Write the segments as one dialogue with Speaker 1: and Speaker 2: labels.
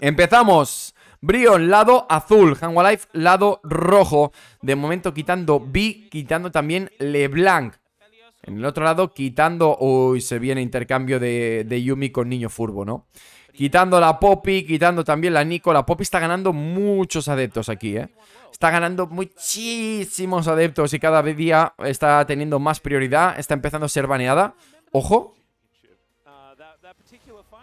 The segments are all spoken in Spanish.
Speaker 1: Empezamos. Brion, lado azul. Life, lado rojo. De momento quitando B, quitando también LeBlanc. En el otro lado, quitando... Uy, se viene intercambio de, de Yumi con Niño Furbo, ¿no? Quitando la Poppy, quitando también la Nico. La Poppy está ganando muchos adeptos aquí, ¿eh? Está ganando muchísimos adeptos y cada día está teniendo más prioridad. Está empezando a ser baneada. Ojo.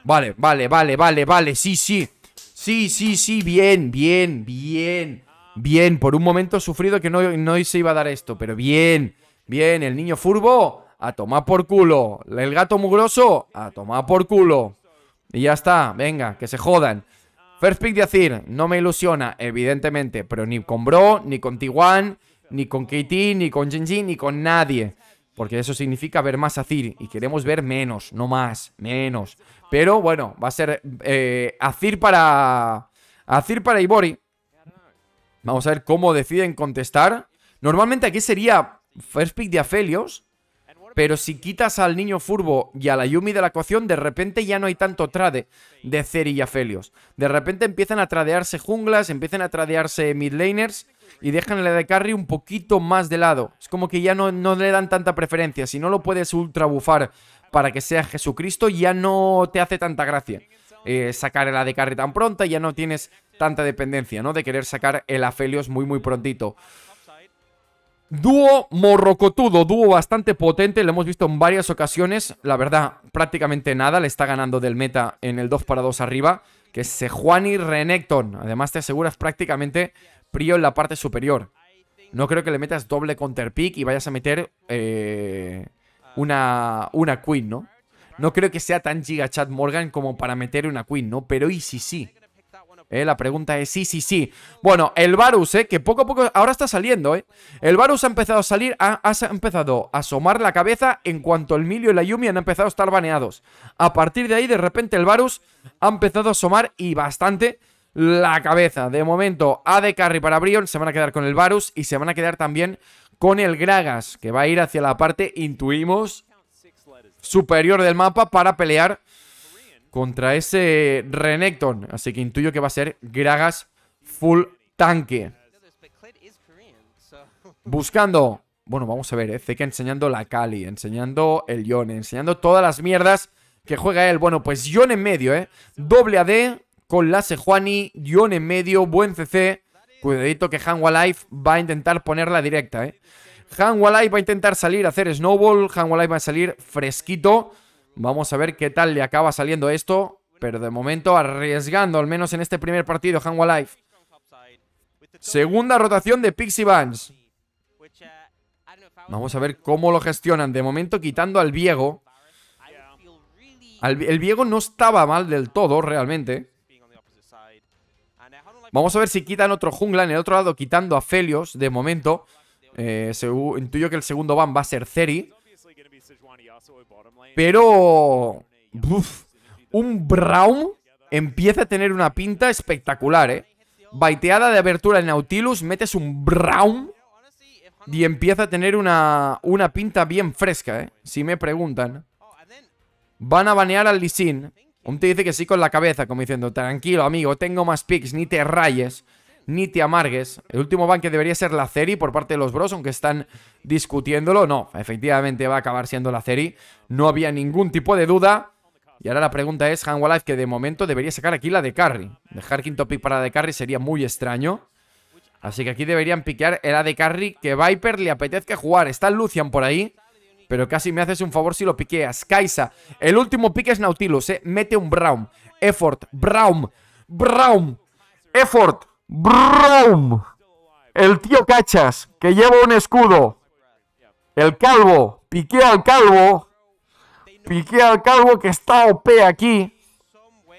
Speaker 1: Vale, vale, vale, vale, vale, sí, sí Sí, sí, sí, bien, bien, bien Bien, por un momento he sufrido que no, se iba a dar esto Pero bien, bien, el niño furbo A tomar por culo El gato mugroso, a tomar por culo Y ya está, venga, que se jodan First pick de Azir, no me ilusiona, evidentemente Pero ni con Bro, ni con Tiguan Ni con KT, ni con Genji, ni con nadie porque eso significa ver más Azir y queremos ver menos, no más, menos. Pero bueno, va a ser eh, Azir para... Azir para Ibori. Vamos a ver cómo deciden contestar. Normalmente aquí sería first pick de Afelios. Pero si quitas al niño Furbo y a la Yumi de la ecuación, de repente ya no hay tanto trade de Ceri y Afelios. De repente empiezan a tradearse junglas, empiezan a tradearse midlaners y dejan el de carry un poquito más de lado. Es como que ya no, no le dan tanta preferencia. Si no lo puedes ultra bufar para que sea Jesucristo, ya no te hace tanta gracia eh, sacar el ADK tan pronto. ya no tienes tanta dependencia, ¿no? De querer sacar el Afelios muy, muy prontito. Dúo morrocotudo, dúo bastante potente, lo hemos visto en varias ocasiones, la verdad, prácticamente nada, le está ganando del meta en el 2 para 2 arriba, que es Sejuani Renekton, además te aseguras prácticamente Prio en la parte superior. No creo que le metas doble counterpick y vayas a meter eh, una, una Queen, ¿no? No creo que sea tan giga Chat Morgan como para meter una Queen, ¿no? Pero y sí sí. Eh, la pregunta es sí, sí, sí. Bueno, el Varus, eh, que poco a poco ahora está saliendo, eh. El Varus ha empezado a salir, ha, ha empezado a asomar la cabeza en cuanto el Milio y la Yumi han empezado a estar baneados. A partir de ahí, de repente, el Varus ha empezado a asomar y bastante la cabeza. De momento, A de Carry para Brion, se van a quedar con el Varus y se van a quedar también con el Gragas, que va a ir hacia la parte, intuimos, superior del mapa para pelear contra ese Renekton. Así que intuyo que va a ser Gragas full tanque. Buscando... Bueno, vamos a ver, ¿eh? enseñando la Kali, enseñando el Yone, enseñando todas las mierdas que juega él. Bueno, pues Yone en medio, ¿eh? Doble AD, con la Sejuani, John en medio, buen CC. Cuidadito que Hanwha Life va a intentar ponerla directa, ¿eh? Life va a intentar salir a hacer snowball. Hanwha Life va a salir fresquito. Vamos a ver qué tal le acaba saliendo esto. Pero de momento arriesgando, al menos en este primer partido, Hanwha Life. Segunda rotación de Pixie Vans. Vamos a ver cómo lo gestionan. De momento quitando al Viego. el Viego no estaba mal del todo, realmente. Vamos a ver si quitan otro jungla en el otro lado, quitando a Felios de momento. Eh, intuyo que el segundo van va a ser Ceri. Pero... Uf, un Braum empieza a tener una pinta espectacular, ¿eh? Baiteada de abertura en Nautilus, metes un Braum y empieza a tener una, una pinta bien fresca, ¿eh? Si me preguntan. Van a banear al Lisin. Un te dice que sí con la cabeza, como diciendo, tranquilo, amigo, tengo más picks, ni te rayes, ni te amargues. El último banque debería ser la Ceri por parte de los bros, aunque están discutiéndolo. No, efectivamente va a acabar siendo la Ceri. No había ningún tipo de duda. Y ahora la pregunta es, Han Life, que de momento debería sacar aquí la de carry. Dejar quinto pick para la de carry sería muy extraño. Así que aquí deberían piquear el de carry que Viper le apetezca jugar. Está Lucian por ahí. Pero casi me haces un favor si lo piqueas. Kaisa, el último pique es Nautilus, ¿eh? Mete un Braum. Effort, Braum, Braum, Effort, Braum. El tío Cachas, que lleva un escudo. El calvo, piquea al calvo. Piquea al calvo que está OP aquí.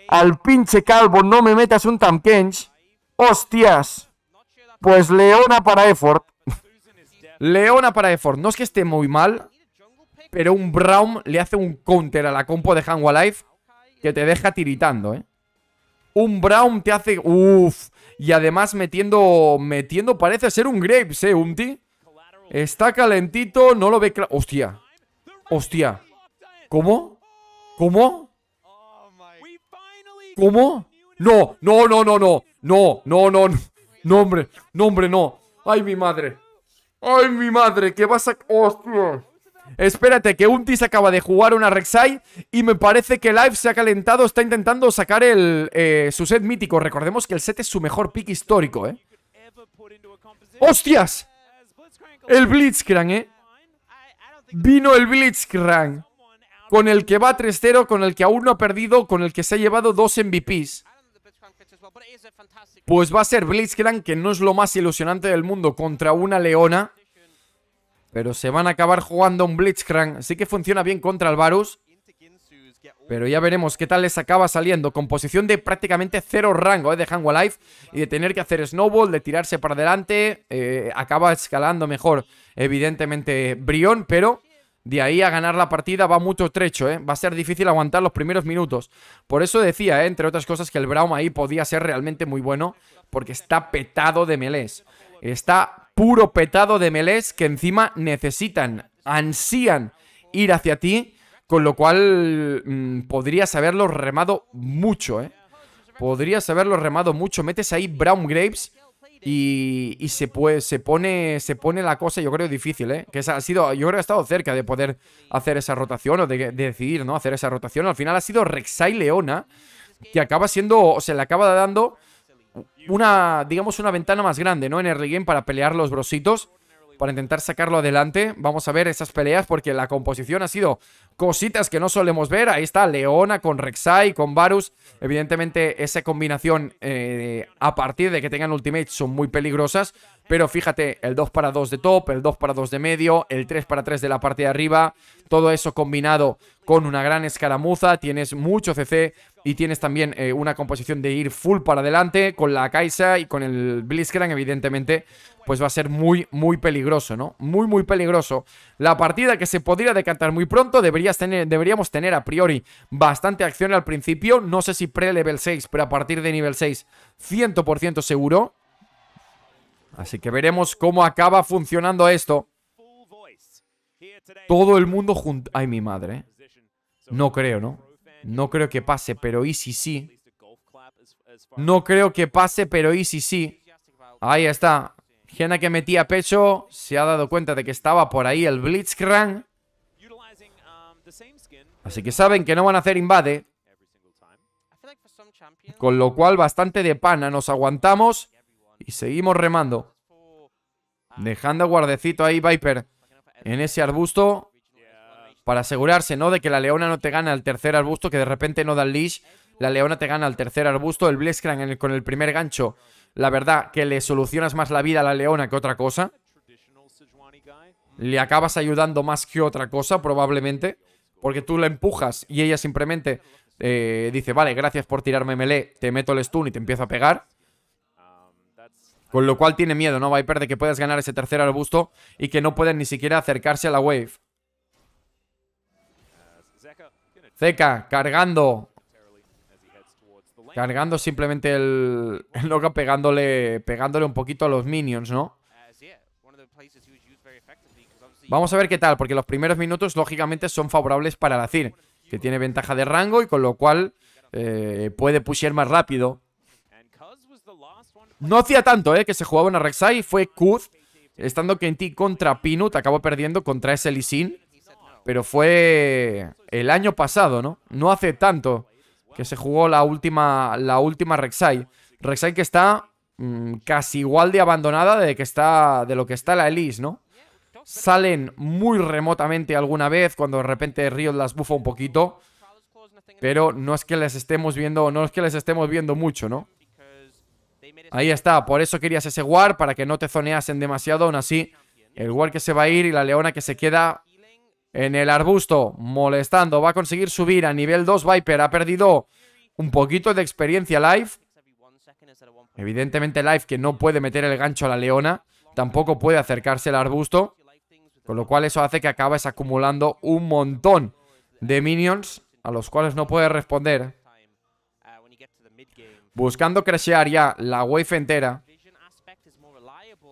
Speaker 1: Al pinche calvo, no me metas un Tamkench. Hostias. Pues Leona para Effort. Leona para Effort. No es que esté muy mal, pero un Braum le hace un counter a la compo de Hanwha Life que te deja tiritando, ¿eh? Un Brown te hace... Uf. Y además metiendo... Metiendo parece ser un Graves, ¿eh, Umti? Está calentito, no lo ve... Hostia. Hostia. ¿Cómo? ¿Cómo? ¿Cómo? No, no, no, no, no. No, no, no. No, no hombre. No, hombre, no. Ay, mi madre. Ay, mi madre. ¿Qué vas a...? Hostia. Espérate, que Untis acaba de jugar una Rek'Sai y me parece que Life se ha calentado, está intentando sacar el, eh, su set mítico. Recordemos que el set es su mejor pick histórico, ¿eh? ¡Hostias! El Blitzcrank, ¿eh? Vino el Blitzcrank. Con el que va 3-0, con el que aún no ha perdido, con el que se ha llevado dos MVPs. Pues va a ser Blitzcrank, que no es lo más ilusionante del mundo, contra una Leona pero se van a acabar jugando un Blitzcrank. Sí que funciona bien contra el Varus. Pero ya veremos qué tal les acaba saliendo. Composición de prácticamente cero rango eh, de Hango Life. Y de tener que hacer snowball, de tirarse para adelante. Eh, acaba escalando mejor, evidentemente, Brión. Pero de ahí a ganar la partida va mucho trecho, eh. Va a ser difícil aguantar los primeros minutos. Por eso decía, entre otras cosas, que el Braum ahí podía ser realmente muy bueno. Porque está petado de melés. Está puro petado de melés que encima necesitan, ansían ir hacia ti, con lo cual mm, podrías haberlo remado mucho, ¿eh? Podrías haberlo remado mucho. Metes ahí Brown Graves y, y se, se, pone, se pone la cosa, yo creo, difícil, ¿eh? Que ha sido, yo creo que ha estado cerca de poder hacer esa rotación o de, decidir, ¿no? Hacer esa rotación. Al final ha sido Rexai Leona, que acaba siendo, o se le acaba dando una, digamos, una ventana más grande, ¿no? En early game para pelear los brositos, para intentar sacarlo adelante. Vamos a ver esas peleas porque la composición ha sido cositas que no solemos ver. Ahí está Leona con Rek'Sai, con Varus. Evidentemente, esa combinación eh, a partir de que tengan ultimate son muy peligrosas. Pero fíjate, el 2 para 2 de top, el 2 para 2 de medio, el 3 para 3 de la parte de arriba. Todo eso combinado con una gran escaramuza. Tienes mucho CC, y tienes también eh, una composición de ir full para adelante con la Kaisa y con el Blitzcrank, evidentemente, pues va a ser muy, muy peligroso, ¿no? Muy, muy peligroso. La partida que se podría decantar muy pronto, deberías tener, deberíamos tener a priori bastante acción al principio. No sé si pre-level 6, pero a partir de nivel 6, 100% seguro. Así que veremos cómo acaba funcionando esto. Todo el mundo junto... Ay, mi madre. ¿eh? No creo, ¿no? No creo que pase, pero Easy sí. No creo que pase, pero Easy sí. Ahí está. Gena que metía pecho. Se ha dado cuenta de que estaba por ahí el Blitzcrank. Así que saben que no van a hacer invade. Con lo cual, bastante de pana. Nos aguantamos y seguimos remando. Dejando guardecito ahí Viper en ese arbusto. Para asegurarse, ¿no? De que la leona no te gana al tercer arbusto, que de repente no da el leash. La leona te gana al tercer arbusto, el Blitzcrank con el primer gancho. La verdad que le solucionas más la vida a la leona que otra cosa. Le acabas ayudando más que otra cosa, probablemente. Porque tú la empujas y ella simplemente eh, dice, vale, gracias por tirarme melee, te meto el stun y te empiezo a pegar. Con lo cual tiene miedo, ¿no, Viper? De que puedas ganar ese tercer arbusto y que no pueden ni siquiera acercarse a la wave. Zeca, cargando. Cargando simplemente el, el pegándole, pegándole un poquito a los minions, ¿no? Vamos a ver qué tal, porque los primeros minutos lógicamente son favorables para la CIR, que tiene ventaja de rango y con lo cual eh, puede pushear más rápido. No hacía tanto, ¿eh? Que se jugaba en Rek'Sai, fue Kuz, estando Kenti contra Te acabó perdiendo contra ese Lee Sin. Pero fue el año pasado, ¿no? No hace tanto que se jugó la última, la última Rek'Sai. Rek'Sai que está mm, casi igual de abandonada de, que está, de lo que está la Elise, ¿no? Salen muy remotamente alguna vez cuando de repente Riot las bufa un poquito. Pero no es que les estemos viendo, no es que les estemos viendo mucho, ¿no? Ahí está, por eso querías ese war, para que no te zoneasen demasiado. Aún así, el war que se va a ir y la leona que se queda en el arbusto, molestando. Va a conseguir subir a nivel 2 Viper. Ha perdido un poquito de experiencia live. Evidentemente Life que no puede meter el gancho a la leona. Tampoco puede acercarse al arbusto. Con lo cual eso hace que acabes acumulando un montón de minions a los cuales no puede responder. Buscando crashear ya la wave entera.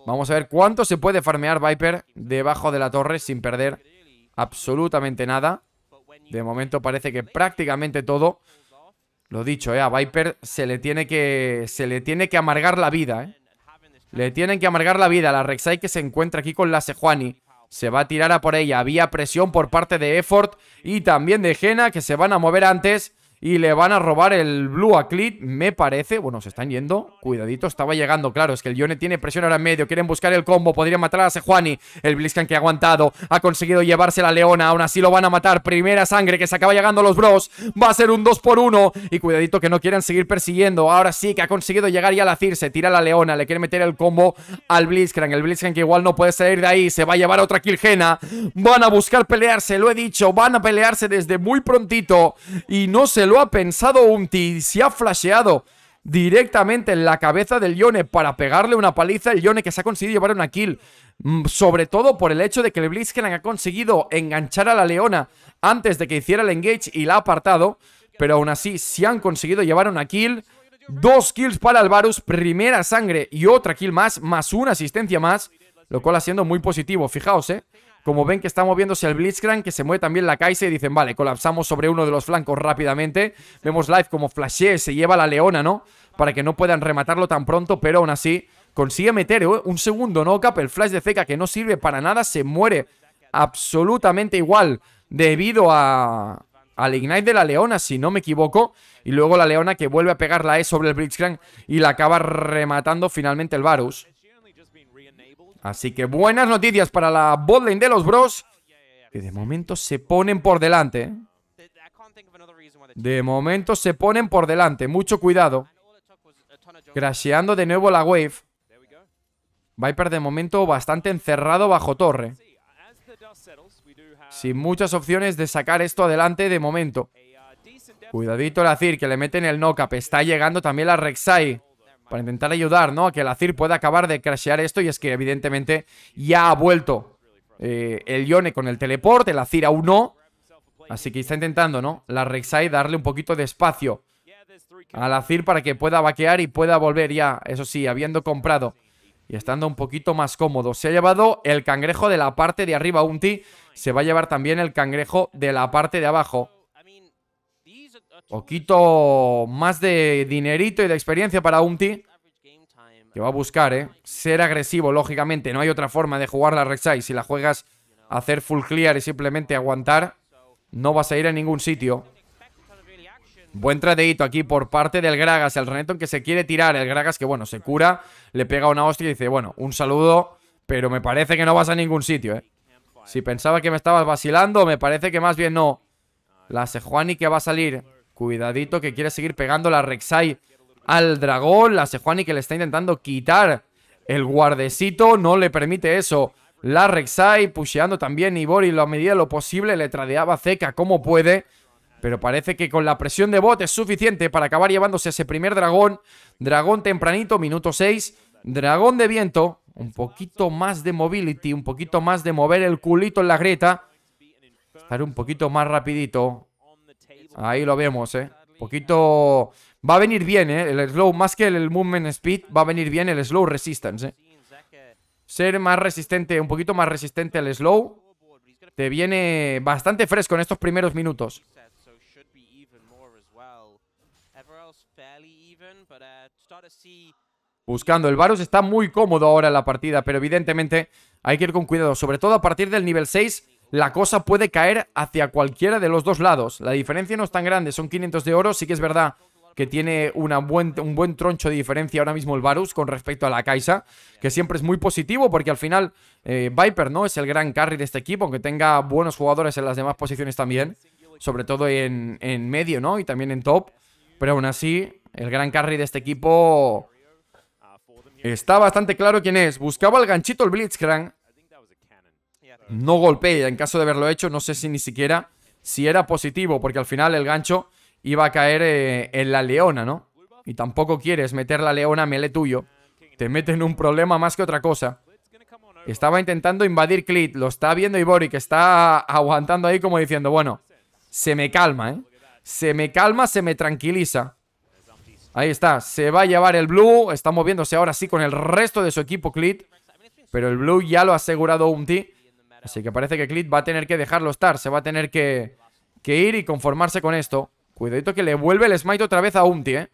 Speaker 1: Vamos a ver cuánto se puede farmear Viper debajo de la torre sin perder absolutamente nada. De momento parece que prácticamente todo. Lo dicho, ¿eh? a Viper se le tiene que, se le tiene que amargar la vida. Eh. Le tienen que amargar la vida. La Rek'Sai que se encuentra aquí con la Sejuani. Se va a tirar a por ella. Había presión por parte de Effort y también de Jena que se van a mover antes. Y le van a robar el blue a Clit, me parece. Bueno, se están yendo. Cuidadito, estaba llegando. Claro, es que el Yone tiene presión ahora en medio. Quieren buscar el combo. Podrían matar a Sejuani. El Bliskan, que ha aguantado. Ha conseguido llevarse la Leona. Aún así lo van a matar. Primera sangre que se acaba llegando los bros. Va a ser un 2 por 1 Y cuidadito que no quieran seguir persiguiendo. Ahora sí que ha conseguido llegar ya a la Circe. Tira la Leona. Le quiere meter el combo al Blitzcrank. El Blitzcrank que igual no puede salir de ahí. Se va a llevar a otra Kilgena. Van a buscar pelearse. Lo he dicho. Van a pelearse desde muy prontito. Y no se lo ha pensado un y se ha flasheado directamente en la cabeza del Yone para pegarle una paliza el Yone que se ha conseguido llevar una kill. Mm, sobre todo por el hecho de que el Blitzkrieg ha conseguido enganchar a la Leona antes de que hiciera el engage y la ha apartado. Pero aún así, se han conseguido llevar una kill. Dos kills para Alvarus, primera sangre y otra kill más, más una asistencia más. Lo cual ha sido muy positivo, fijaos, eh. Como ven que está moviéndose el Blitzcrank, que se mueve también la Kai'Sa y dicen, vale, colapsamos sobre uno de los flancos rápidamente. Vemos live como Flashé, se lleva la Leona, ¿no? Para que no puedan rematarlo tan pronto, pero aún así consigue meter ¿eh? un segundo cap El flash de Zeka que no sirve para nada, se muere absolutamente igual debido al Ignite de la Leona, si no me equivoco. Y luego la Leona que vuelve a pegar la E sobre el Blitzcrank y la acaba rematando finalmente el Varus. Así que buenas noticias para la botlane de los bros, oh, que de momento se ponen por delante. ¿eh? De momento se ponen por delante, mucho cuidado. Crasheando de nuevo la wave. Viper de momento bastante encerrado bajo torre. Uh, Sin muchas opciones de sacar esto adelante de momento. Uh, Cuidadito el Azir, que le meten el knock-up. Está llegando también la Rek'Sai para intentar ayudar, ¿no? A que la CIR pueda acabar de crashear esto y es que evidentemente ya ha vuelto eh, el Yone con el teleporte, la CIR aún no. Así que está intentando, ¿no? La Rek'Sai darle un poquito de espacio a la CIR para que pueda vaquear y pueda volver ya, eso sí, habiendo comprado y estando un poquito más cómodo. Se ha llevado el cangrejo de la parte de arriba, Unti. Se va a llevar también el cangrejo de la parte de abajo. Poquito más de dinerito y de experiencia para Umti. Que va a buscar, ¿eh? Ser agresivo, lógicamente. No hay otra forma de jugar la Rek'Sai. Si la juegas hacer full clear y simplemente aguantar, no vas a ir a ningún sitio. Buen tradeito aquí por parte del Gragas. El Renekton que se quiere tirar. El Gragas que, bueno, se cura. Le pega una hostia y dice, bueno, un saludo. Pero me parece que no vas a ningún sitio, ¿eh? Si pensaba que me estabas vacilando, me parece que más bien no. La Sejuani que va a salir Cuidadito que quiere seguir pegando la Rexai al dragón. La Sejuani que le está intentando quitar el guardecito. No le permite eso. La Rexai pusheando también Ibori en la medida de lo posible. Le tradeaba Zeca como puede. Pero parece que con la presión de bot es suficiente para acabar llevándose ese primer dragón. Dragón tempranito, minuto 6. Dragón de viento. Un poquito más de mobility, un poquito más de mover el culito en la grieta. Estar un poquito más rapidito. Ahí lo vemos, eh. Poquito... Va a venir bien, eh. El slow, más que el movement speed, va a venir bien el slow resistance, eh. Ser más resistente, un poquito más resistente al slow. Te viene bastante fresco en estos primeros minutos. Buscando, el Varus está muy cómodo ahora en la partida, pero evidentemente hay que ir con cuidado, sobre todo a partir del nivel 6 la cosa puede caer hacia cualquiera de los dos lados. La diferencia no es tan grande, son 500 de oro, sí que es verdad que tiene un buen troncho de diferencia ahora mismo el Varus con respecto a la Kaisa, que siempre es muy positivo porque al final eh, Viper no es el gran carry de este equipo, aunque tenga buenos jugadores en las demás posiciones también, sobre todo en, medio no y también en top, pero aún así el gran carry de este equipo está bastante claro quién es. Buscaba el ganchito el Blitzcrank, no golpea. En caso de haberlo hecho, no sé si ni siquiera si era positivo, porque al final el gancho iba a caer eh, en la leona, ¿no? Y tampoco quieres meter la leona a mele tuyo. Te meten en un problema más que otra cosa. Estaba intentando invadir Clit. Lo está viendo Ibori, que está aguantando ahí como diciendo, bueno, se me calma, ¿eh? Se me calma, se me tranquiliza. Ahí está, se va a llevar el Blue. Está moviéndose ahora sí con el resto de su equipo Clit. Pero el Blue ya lo ha asegurado Umti. Así que parece que Clit va a tener que dejarlo estar. Se va a tener que, ir y conformarse con esto. Cuidadito que le vuelve el smite otra vez a Umti, ¿eh?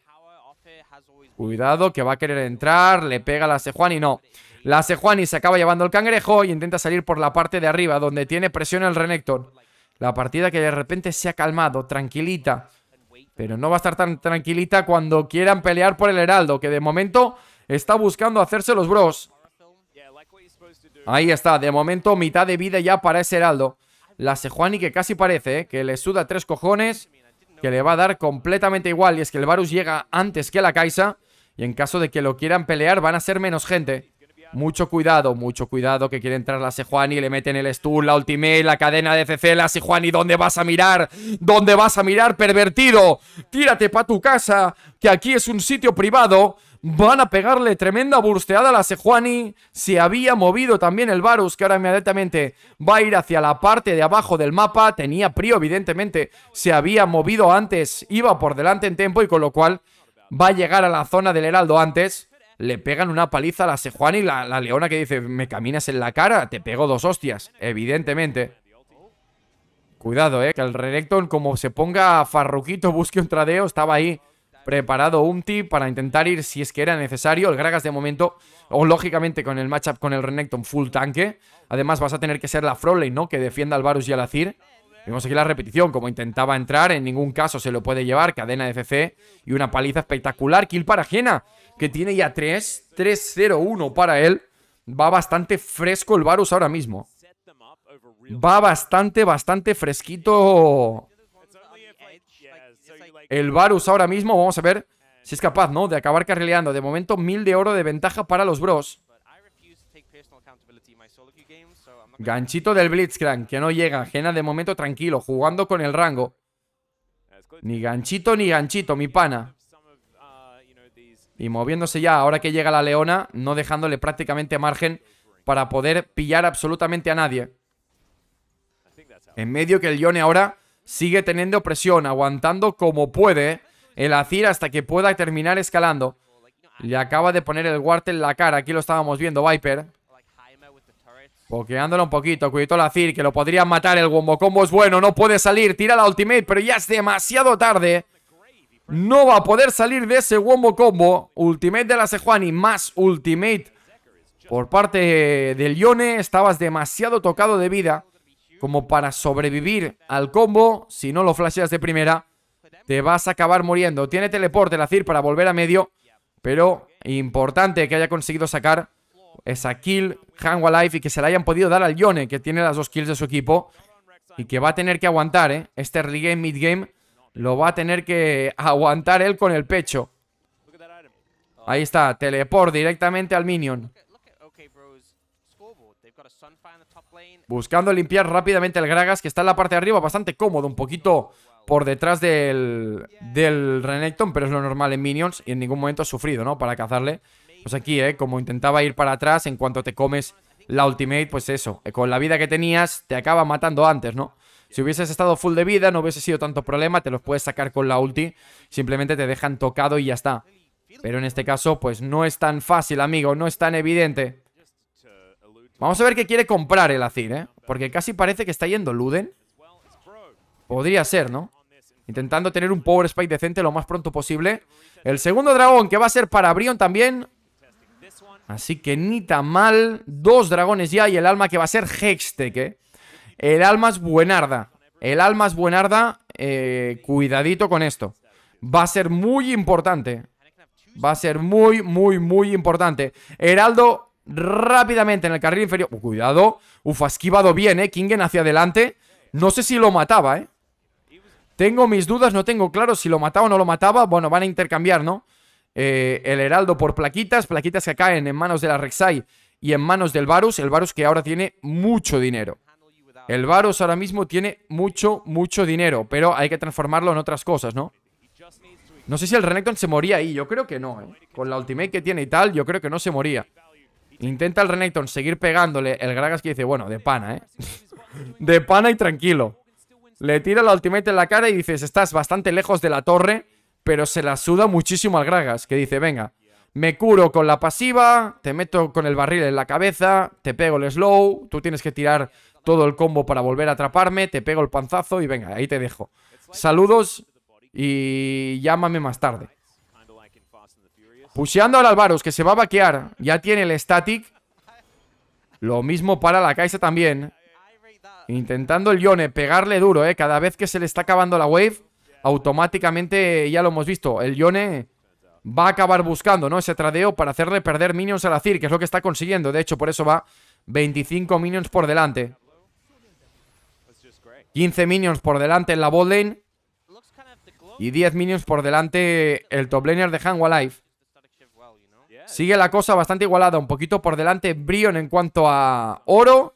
Speaker 1: Cuidado que va a querer entrar, le pega la Sejuani, no. La Sejuani se acaba llevando el cangrejo y intenta salir por la parte de arriba, donde tiene presión el Renekton. La partida que de repente se ha calmado, tranquilita. Pero no va a estar tan tranquilita cuando quieran pelear por el Heraldo, que de momento está buscando hacerse los bros. Ahí está, de momento mitad de vida ya para ese heraldo. La Sejuani que casi parece, eh, que le suda tres cojones, que le va a dar completamente igual. Y es que el Varus llega antes que la Kaisa. Y en caso de que lo quieran pelear, van a ser menos gente. Mucho cuidado, mucho cuidado que quiere entrar la Sejuani, le meten el stun, la ultimate, la cadena de CC, la Sejuani, ¿dónde vas a mirar? ¿Dónde vas a mirar, pervertido? Tírate pa' tu casa, que aquí es un sitio privado. Van a pegarle tremenda bursteada a la Sejuani. Se había movido también el Varus, que ahora inmediatamente va a ir hacia la parte de abajo del mapa. Tenía Prio, evidentemente, se había movido antes. Iba por delante en tiempo y con lo cual va a llegar a la zona del Heraldo antes. Le pegan una paliza a la Sejuani y la, leona que dice, me caminas en la cara, te pego dos hostias. Evidentemente. Cuidado, eh, que el Renekton como se ponga farruquito, busque un tradeo, estaba ahí preparado Umti para intentar ir si es que era necesario. El Gragas de momento, o lógicamente con el matchup con el Renekton full tanque. Además vas a tener que ser la Froley, ¿no? Que defienda al Varus y al Azir. Vemos aquí la repetición, como intentaba entrar, en ningún caso se lo puede llevar, cadena de CC y una paliza espectacular, kill para Jena, que tiene ya 3, 3-0-1 para él, va bastante fresco el Varus ahora mismo, va bastante, bastante fresquito el Varus ahora mismo. Vamos a ver si es capaz, ¿no? De acabar carrileando. De momento, mil de oro de ventaja para los bros. Ganchito del Blitzcrank, que no llega. Gena de momento tranquilo, jugando con el rango. Ni ganchito ni ganchito, mi pana. Y moviéndose ya, ahora que llega la leona, no dejándole prácticamente margen para poder pillar absolutamente a nadie. En medio que el Yone ahora sigue teniendo presión, aguantando como puede el Azir hasta que pueda terminar escalando. Le acaba de poner el Wartel en la cara, aquí lo estábamos viendo Viper. Pokeándolo un poquito, cuidado el Azir, que lo podría matar, el Wombo Combo es bueno, no puede salir, tira la ultimate, pero ya es demasiado tarde. No va a poder salir de ese Wombo Combo. Ultimate de la Sejuani más ultimate por parte del Yone. Estabas demasiado tocado de vida como para sobrevivir al combo. Si no lo flasheas de primera, te vas a acabar muriendo. Tiene teleporte la CIR para volver a medio, pero importante que haya conseguido sacar esa kill Hangwa Life y que se la hayan podido dar al Yone, que tiene las dos kills de su equipo y que va a tener que aguantar, ¿eh? Este early mid game, lo va a tener que aguantar él con el pecho. Ahí está, teleport directamente al minion. Buscando limpiar rápidamente el Gragas, que está en la parte de arriba, bastante cómodo, un poquito por detrás del, del Renekton, pero es lo normal en Minions y en ningún momento ha sufrido, ¿no? Para cazarle. Pues aquí, ¿eh? Como intentaba ir para atrás, en cuanto te comes la ultimate, pues eso. Eh, con la vida que tenías, te acaba matando antes, ¿no? Si hubieses estado full de vida, no hubiese sido tanto problema, te los puedes sacar con la ulti. Simplemente te dejan tocado y ya está. Pero en este caso, pues no es tan fácil, amigo, no es tan evidente. Vamos a ver qué quiere comprar el Azir, ¿eh? Porque casi parece que está yendo Luden. Podría ser, ¿no? Intentando tener un Power Spike decente lo más pronto posible. El segundo dragón que va a ser para Brion también. Así que ni tan mal. Dos dragones ya y el alma que va a ser Hextech, ¿eh? El alma es buenarda. El alma es buenarda. Eh, cuidadito con esto. Va a ser muy importante. Va a ser muy, muy, muy importante. Heraldo rápidamente en el carril inferior. Oh, cuidado. Uf, esquivado bien, ¿eh? Kingen hacia adelante. No sé si lo mataba, ¿eh? Tengo mis dudas, no tengo claro si lo mataba o no lo mataba. Bueno, van a intercambiar, ¿no? Eh, el Heraldo por plaquitas. Plaquitas que caen en manos de la Rek'Sai y en manos del Varus. El Varus que ahora tiene mucho dinero. El Varus ahora mismo tiene mucho, mucho dinero. Pero hay que transformarlo en otras cosas, ¿no? No sé si el Renekton se moría ahí. Yo creo que no, eh. Con la ultimate que tiene y tal, yo creo que no se moría. Intenta el Renekton seguir pegándole. El Gragas que dice, bueno, de pana, ¿eh? de pana y tranquilo. Le tira la ultimate en la cara y dices, estás bastante lejos de la torre, pero se la suda muchísimo al Gragas, que dice, venga, me curo con la pasiva, te meto con el barril en la cabeza, te pego el slow, tú tienes que tirar todo el combo para volver a atraparme, te pego el panzazo y venga, ahí te dejo. Saludos y llámame más tarde. Puseando al Alvaros, que se va a vaquear. Ya tiene el static. Lo mismo para la Kaisa también. Intentando el Yone pegarle duro, ¿eh? Cada vez que se le está acabando la wave, automáticamente, ya lo hemos visto, el Yone va a acabar buscando, ¿no? Ese tradeo para hacerle perder minions a la Zir, que es lo que está consiguiendo. De hecho, por eso va 25 minions por delante. 15 minions por delante en la bot Y 10 minions por delante el top laner de Hangwalife. Sigue la cosa bastante igualada, un poquito por delante Brion en cuanto a oro,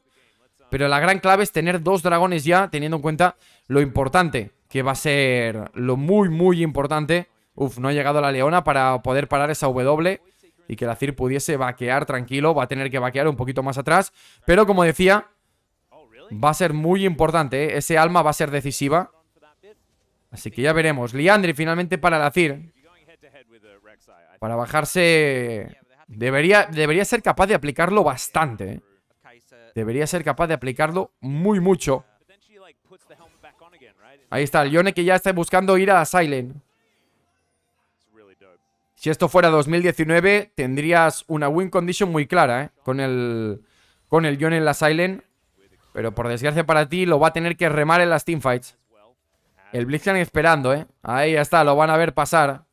Speaker 1: pero la gran clave es tener dos dragones ya, teniendo en cuenta lo importante, que va a ser lo muy, muy importante. Uf, no ha llegado la leona para poder parar esa W y que la Cir pudiese vaquear tranquilo. Va a tener que vaquear un poquito más atrás, pero como decía, va a ser muy importante. ¿eh? Ese alma va a ser decisiva. Así que ya veremos. Liandri finalmente para la Cir. Para bajarse... Debería, debería ser capaz de aplicarlo bastante. ¿eh? Debería ser capaz de aplicarlo muy mucho. Ahí está, el Yone que ya está buscando ir a la Silent. Si esto fuera 2019, tendrías una win condition muy clara, ¿eh? Con el, con el Yone en la Silent. Pero por desgracia para ti, lo va a tener que remar en las teamfights. El Blitzcrank esperando, ¿eh? Ahí ya está, lo van a ver pasar.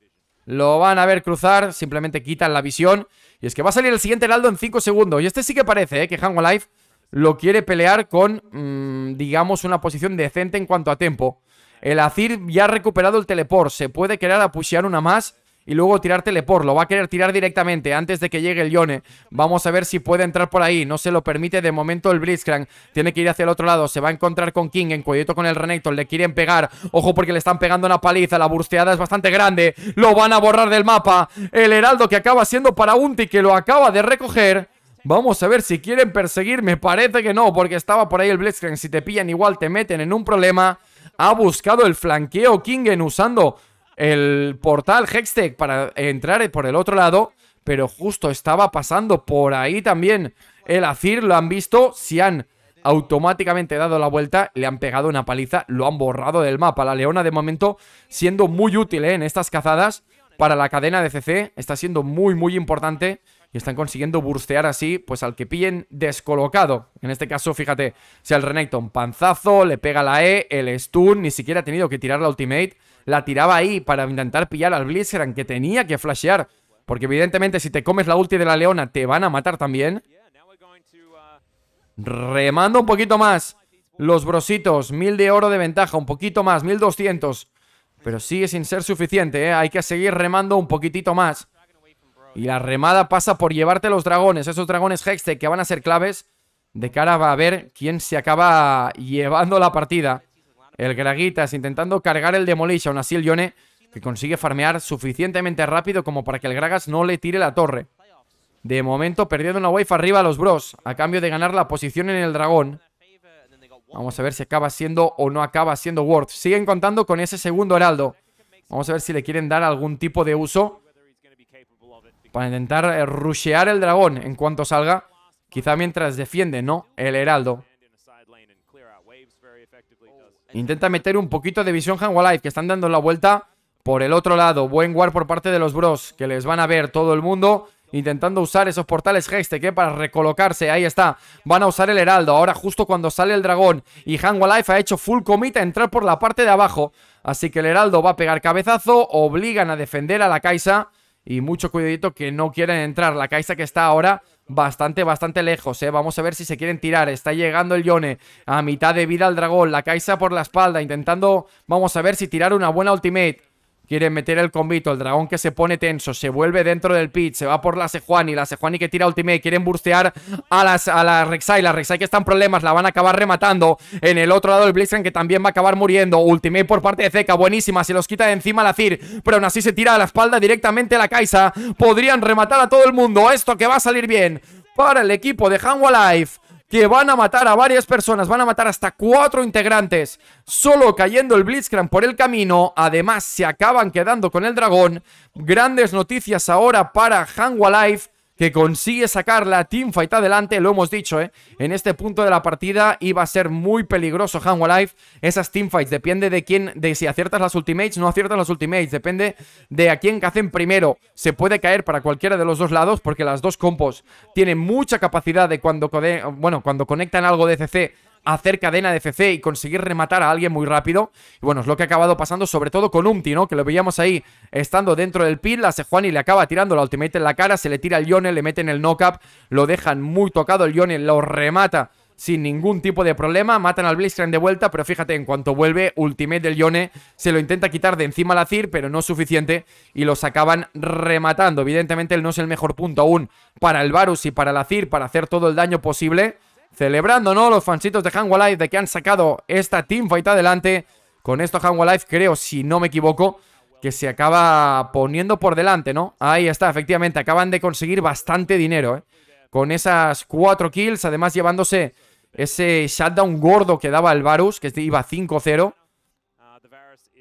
Speaker 1: Lo van a ver cruzar, simplemente quitan la visión. Y es que va a salir el siguiente heraldo en 5 segundos. Y este sí que parece, ¿eh? Que Hango Life lo quiere pelear con, mm, digamos, una posición decente en cuanto a tiempo. El Azir ya ha recuperado el teleport. Se puede querer pushear una más y luego tirar teleport. Lo va a querer tirar directamente antes de que llegue el Yone. Vamos a ver si puede entrar por ahí. No se lo permite de momento el Blitzcrank. Tiene que ir hacia el otro lado. Se va a encontrar con King en con el Renekton. Le quieren pegar. Ojo porque le están pegando una paliza. La bursteada es bastante grande. Lo van a borrar del mapa. El Heraldo que acaba siendo para Unti que lo acaba de recoger. Vamos a ver si quieren perseguir me Parece que no, porque estaba por ahí el Blitzcrank. Si te pillan igual te meten en un problema. Ha buscado el flanqueo en usando el portal Hextech para entrar por el otro lado, pero justo estaba pasando por ahí también el Azir, lo han visto, si han automáticamente dado la vuelta, le han pegado una paliza, lo han borrado del mapa. La Leona de momento siendo muy útil eh, en estas cazadas para la cadena de CC, está siendo muy muy importante y están consiguiendo burstear así, pues al que pillen descolocado. En este caso, fíjate, sea el Renekton, panzazo, le pega la E, el stun, ni siquiera ha tenido que tirar la ultimate la tiraba ahí para intentar pillar al Blizzard que tenía que flashear. Porque evidentemente si te comes la ulti de la leona te van a matar también. Remando un poquito más. Los brositos, mil de oro de ventaja, un poquito más, 1200. Pero sigue sin ser suficiente, ¿eh? hay que seguir remando un poquitito más. Y la remada pasa por llevarte los dragones, esos dragones Hextech que van a ser claves de cara a ver quién se acaba llevando la partida. El Gragitas intentando cargar el Demolition. Así el que consigue farmear suficientemente rápido como para que el Gragas no le tire la torre. De momento perdiendo una wave arriba a los bros a cambio de ganar la posición en el dragón. Vamos a ver si acaba siendo o no acaba siendo Worth. Siguen contando con ese segundo heraldo. Vamos a ver si le quieren dar algún tipo de uso para intentar eh, rushear el dragón en cuanto salga. Quizá mientras defiende, ¿no? El heraldo. Intenta meter un poquito de visión Hanwalife, que están dando la vuelta por el otro lado. Buen guard por parte de los bros, que les van a ver todo el mundo. Intentando usar esos portales Hextech que eh, para recolocarse. Ahí está. Van a usar el Heraldo. Ahora justo cuando sale el dragón. Y life ha hecho full commit a entrar por la parte de abajo. Así que el Heraldo va a pegar cabezazo. Obligan a defender a la Kaisa. Y mucho cuidadito que no quieren entrar. La Kaisa que está ahora bastante, bastante lejos, ¿eh? Vamos a ver si se quieren tirar. Está llegando el Yone a mitad de vida al dragón. La Kaisa por la espalda, intentando, vamos a ver si tirar una buena ultimate. Quieren meter el combito, el dragón que se pone tenso, se vuelve dentro del pitch, se va por la Sejuani, la Sejuani que tira ultimate, quieren burstear a, las, a la Rek'Sai, la Rek'Sai que está en problemas, la van a acabar rematando. En el otro lado el Blitzcrank que también va a acabar muriendo, ultimate por parte de Zeca, buenísima, se los quita de encima la Cir, pero aún así se tira a la espalda directamente a la Kaisa. Podrían rematar a todo el mundo, esto que va a salir bien para el equipo de Hanwha Life que van a matar a varias personas, van a matar hasta cuatro integrantes, solo cayendo el Blitzcrank por el camino, además se acaban quedando con el dragón. Grandes noticias ahora para Hangwa que consigue sacar la teamfight adelante, lo hemos dicho, ¿eh? en este punto de la partida iba a ser muy peligroso Hanwha Life, esas teamfights, depende de quién, de si aciertas las ultimates, no aciertas las ultimates, depende de a quién hacen primero, se puede caer para cualquiera de los dos lados, porque las dos compos tienen mucha capacidad de cuando, bueno, cuando conectan algo de CC, hacer cadena de CC y conseguir rematar a alguien muy rápido. Y bueno, es lo que ha acabado pasando sobre todo con Umti, ¿no? Que lo veíamos ahí estando dentro del pit, la Sejuani le acaba tirando la ultimate en la cara, se le tira el Yone, le meten el knock-up, lo dejan muy tocado, el Yone lo remata sin ningún tipo de problema. Matan al Blitzcrank de vuelta, pero fíjate, en cuanto vuelve, Ultimate del Yone se lo intenta quitar de encima a la Cir, pero no es suficiente y los acaban rematando. Evidentemente, él no es el mejor punto aún para el Varus y para la Cir para hacer todo el daño posible celebrando, ¿no? Los fansitos de Hangwalife de que han sacado esta teamfight adelante. Con esto Hangwa Life, creo, si no me equivoco, que se acaba poniendo por delante, ¿no? Ahí está, efectivamente, acaban de conseguir bastante dinero, ¿eh? Con esas cuatro kills, además llevándose ese shutdown gordo que daba el Varus, que iba 5-0.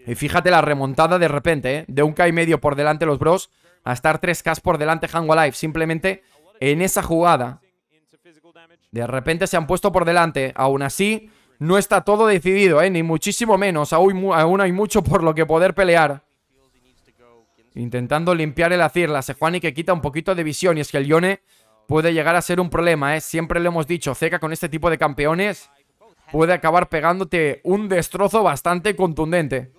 Speaker 1: Y fíjate la remontada de repente, ¿eh? De un K y medio por delante los bros a estar 3K por delante Hangwa Life. Simplemente en esa jugada, de repente se han puesto por delante. Aún así, no está todo decidido, ¿eh? Ni muchísimo menos. Aún, hay mucho por lo que poder pelear. Intentando limpiar el acir. La Sejuani que quita un poquito de visión. Y es que el Yone puede llegar a ser un problema, ¿eh? Siempre lo hemos dicho. Ceca con este tipo de campeones puede acabar pegándote un destrozo bastante contundente.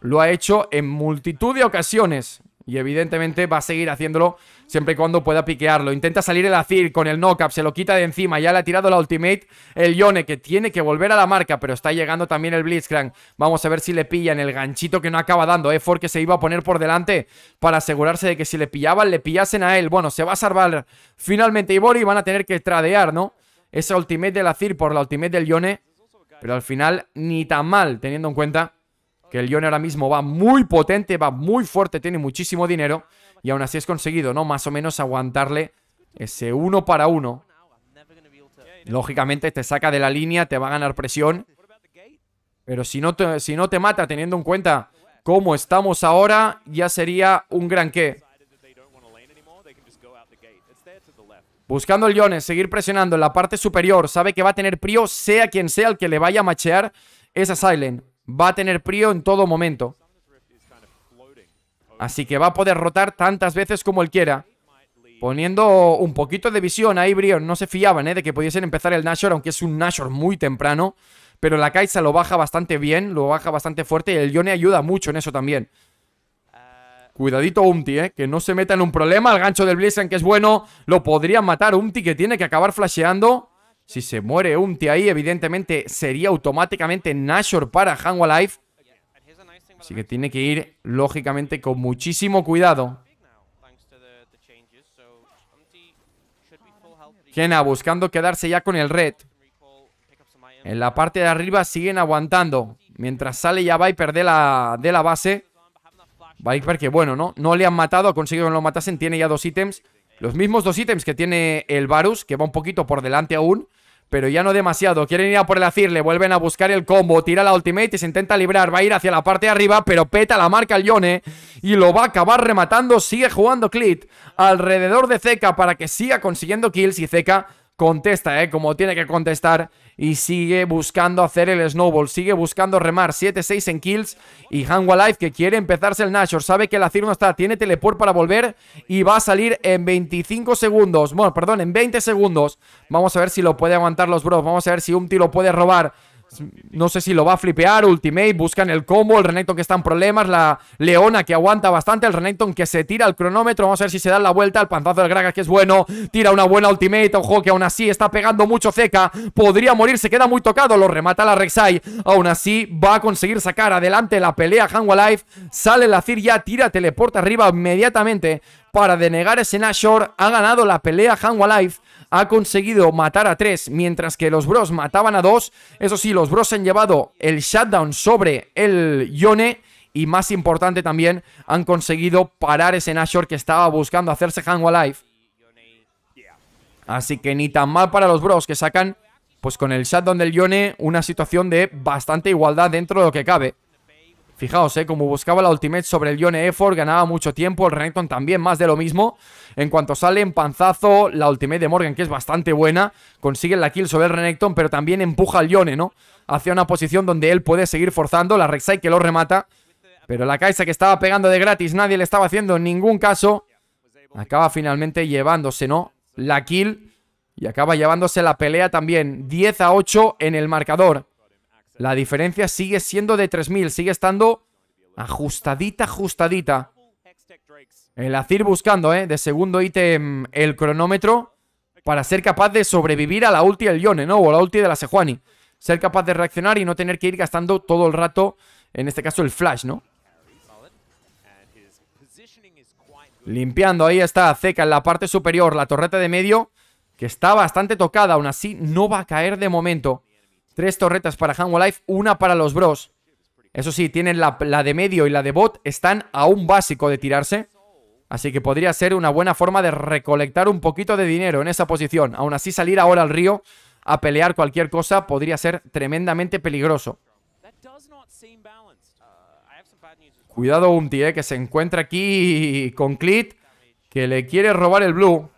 Speaker 1: Lo ha hecho en multitud de ocasiones. Y evidentemente va a seguir haciéndolo siempre y cuando pueda piquearlo. Intenta salir el Azir con el knock-up, se lo quita de encima. Ya le ha tirado la ultimate el Yone, que tiene que volver a la marca, pero está llegando también el Blitzcrank. Vamos a ver si le pillan el ganchito que no acaba dando. EFOR eh, que se iba a poner por delante para asegurarse de que si le pillaban, le pillasen a él. Bueno, se va a salvar finalmente Ibori y van a tener que tradear, ¿no? Esa ultimate del Azir por la ultimate del Yone. Pero al final, ni tan mal, teniendo en cuenta que el Lyon ahora mismo va muy potente, va muy fuerte, tiene muchísimo dinero y aún así es conseguido, ¿no? Más o menos aguantarle ese uno para uno. Lógicamente te saca de la línea, te va a ganar presión. Pero si no te, si no te mata, teniendo en cuenta cómo estamos ahora, ya sería un gran qué. Buscando el Jones, seguir presionando en la parte superior. Sabe que va a tener prio, sea quien sea el que le vaya a machear esa Silent va a tener prio en todo momento. Así que va a poder rotar tantas veces como él quiera. Poniendo un poquito de visión ahí, Brion. No se fiaban, ¿eh? De que pudiesen empezar el Nashor, aunque es un Nashor muy temprano. Pero la Kaisa lo baja bastante bien, lo baja bastante fuerte y el Yone ayuda mucho en eso también. Cuidadito Umti, ¿eh? Que no se meta en un problema. El gancho del Blizzard, que es bueno, lo podría matar Umti, que tiene que acabar flasheando. Si se muere Umti ahí, evidentemente sería automáticamente Nashor para Hanwha Life. Así que tiene que ir, lógicamente, con muchísimo cuidado. Kena buscando quedarse ya con el red. En la parte de arriba siguen aguantando. Mientras sale ya Viper de la, de la base. Viper que, bueno, ¿no? No le han matado, ha conseguido que no lo matasen. Tiene ya dos ítems. Los mismos dos ítems que tiene el Varus, que va un poquito por delante aún. Pero ya no demasiado, quieren ir a por el Azir, le vuelven a buscar el combo, tira la ultimate y se intenta librar, va a ir hacia la parte de arriba, pero peta la marca al Yone y lo va a acabar rematando, sigue jugando Clit alrededor de Zeca para que siga consiguiendo kills y Zeca contesta, ¿eh? Como tiene que contestar y sigue buscando hacer el snowball, sigue buscando remar 7-6 en kills y Hangwa Life que quiere empezarse el Nashor, sabe que el Azir no está, tiene teleport para volver y va a salir en 25 segundos, bueno, perdón, en 20 segundos. Vamos a ver si lo puede aguantar los Bros, vamos a ver si un tiro puede robar. No sé si lo va a flipear. Ultimate. Buscan el combo. El Renekton que está en problemas. La Leona que aguanta bastante. El Renekton que se tira al cronómetro. Vamos a ver si se da la vuelta. El panzazo del Gragas que es bueno. Tira una buena ultimate. Ojo que aún así está pegando mucho Zeca. Podría morir. Se queda muy tocado. Lo remata la Rek'Sai. Aún así va a conseguir sacar adelante la pelea. Hangwa Sale la Cir ya. Tira. Teleporta arriba inmediatamente para denegar ese Nashor, ha ganado la pelea Hanwa ha conseguido matar a tres, mientras que los Bros mataban a dos. Eso sí, los Bros han llevado el shutdown sobre el Yone y más importante también, han conseguido parar ese Nashor que estaba buscando hacerse Hanwa Así que ni tan mal para los Bros que sacan, pues con el shutdown del Yone, una situación de bastante igualdad dentro de lo que cabe. Fijaos, ¿eh? Como buscaba la Ultimate sobre el Yone Efor, ganaba mucho tiempo. El Renekton también, más de lo mismo. En cuanto sale en panzazo, la Ultimate de Morgan, que es bastante buena, consigue la kill sobre el Renekton, pero también empuja al Yone. ¿no? Hacia una posición donde él puede seguir forzando. La Rek'Sai que lo remata. Pero la Kaisa que estaba pegando de gratis, nadie le estaba haciendo en ningún caso. Acaba finalmente llevándose, ¿no? La kill. Y acaba llevándose la pelea también. 10 a 8 en el marcador. La diferencia sigue siendo de 3.000, sigue estando ajustadita, ajustadita. El Azir buscando, ¿eh? De segundo ítem el cronómetro para ser capaz de sobrevivir a la ulti del Yone, ¿no? O la ulti de la Sejuani. Ser capaz de reaccionar y no tener que ir gastando todo el rato, en este caso el flash, ¿no? Limpiando, ahí está Zeca en la parte superior, la torreta de medio, que está bastante tocada, aún así no va a caer de momento. Tres torretas para Hanwha Life, una para los bros. Eso sí, tienen la, de medio y la de bot. Están a un básico de tirarse. Así que podría ser una buena forma de recolectar un poquito de dinero en esa posición. Aún así, salir ahora al río a pelear cualquier cosa podría ser tremendamente peligroso. Cuidado Umti, eh, que se encuentra aquí con Clit, que le quiere robar el blue.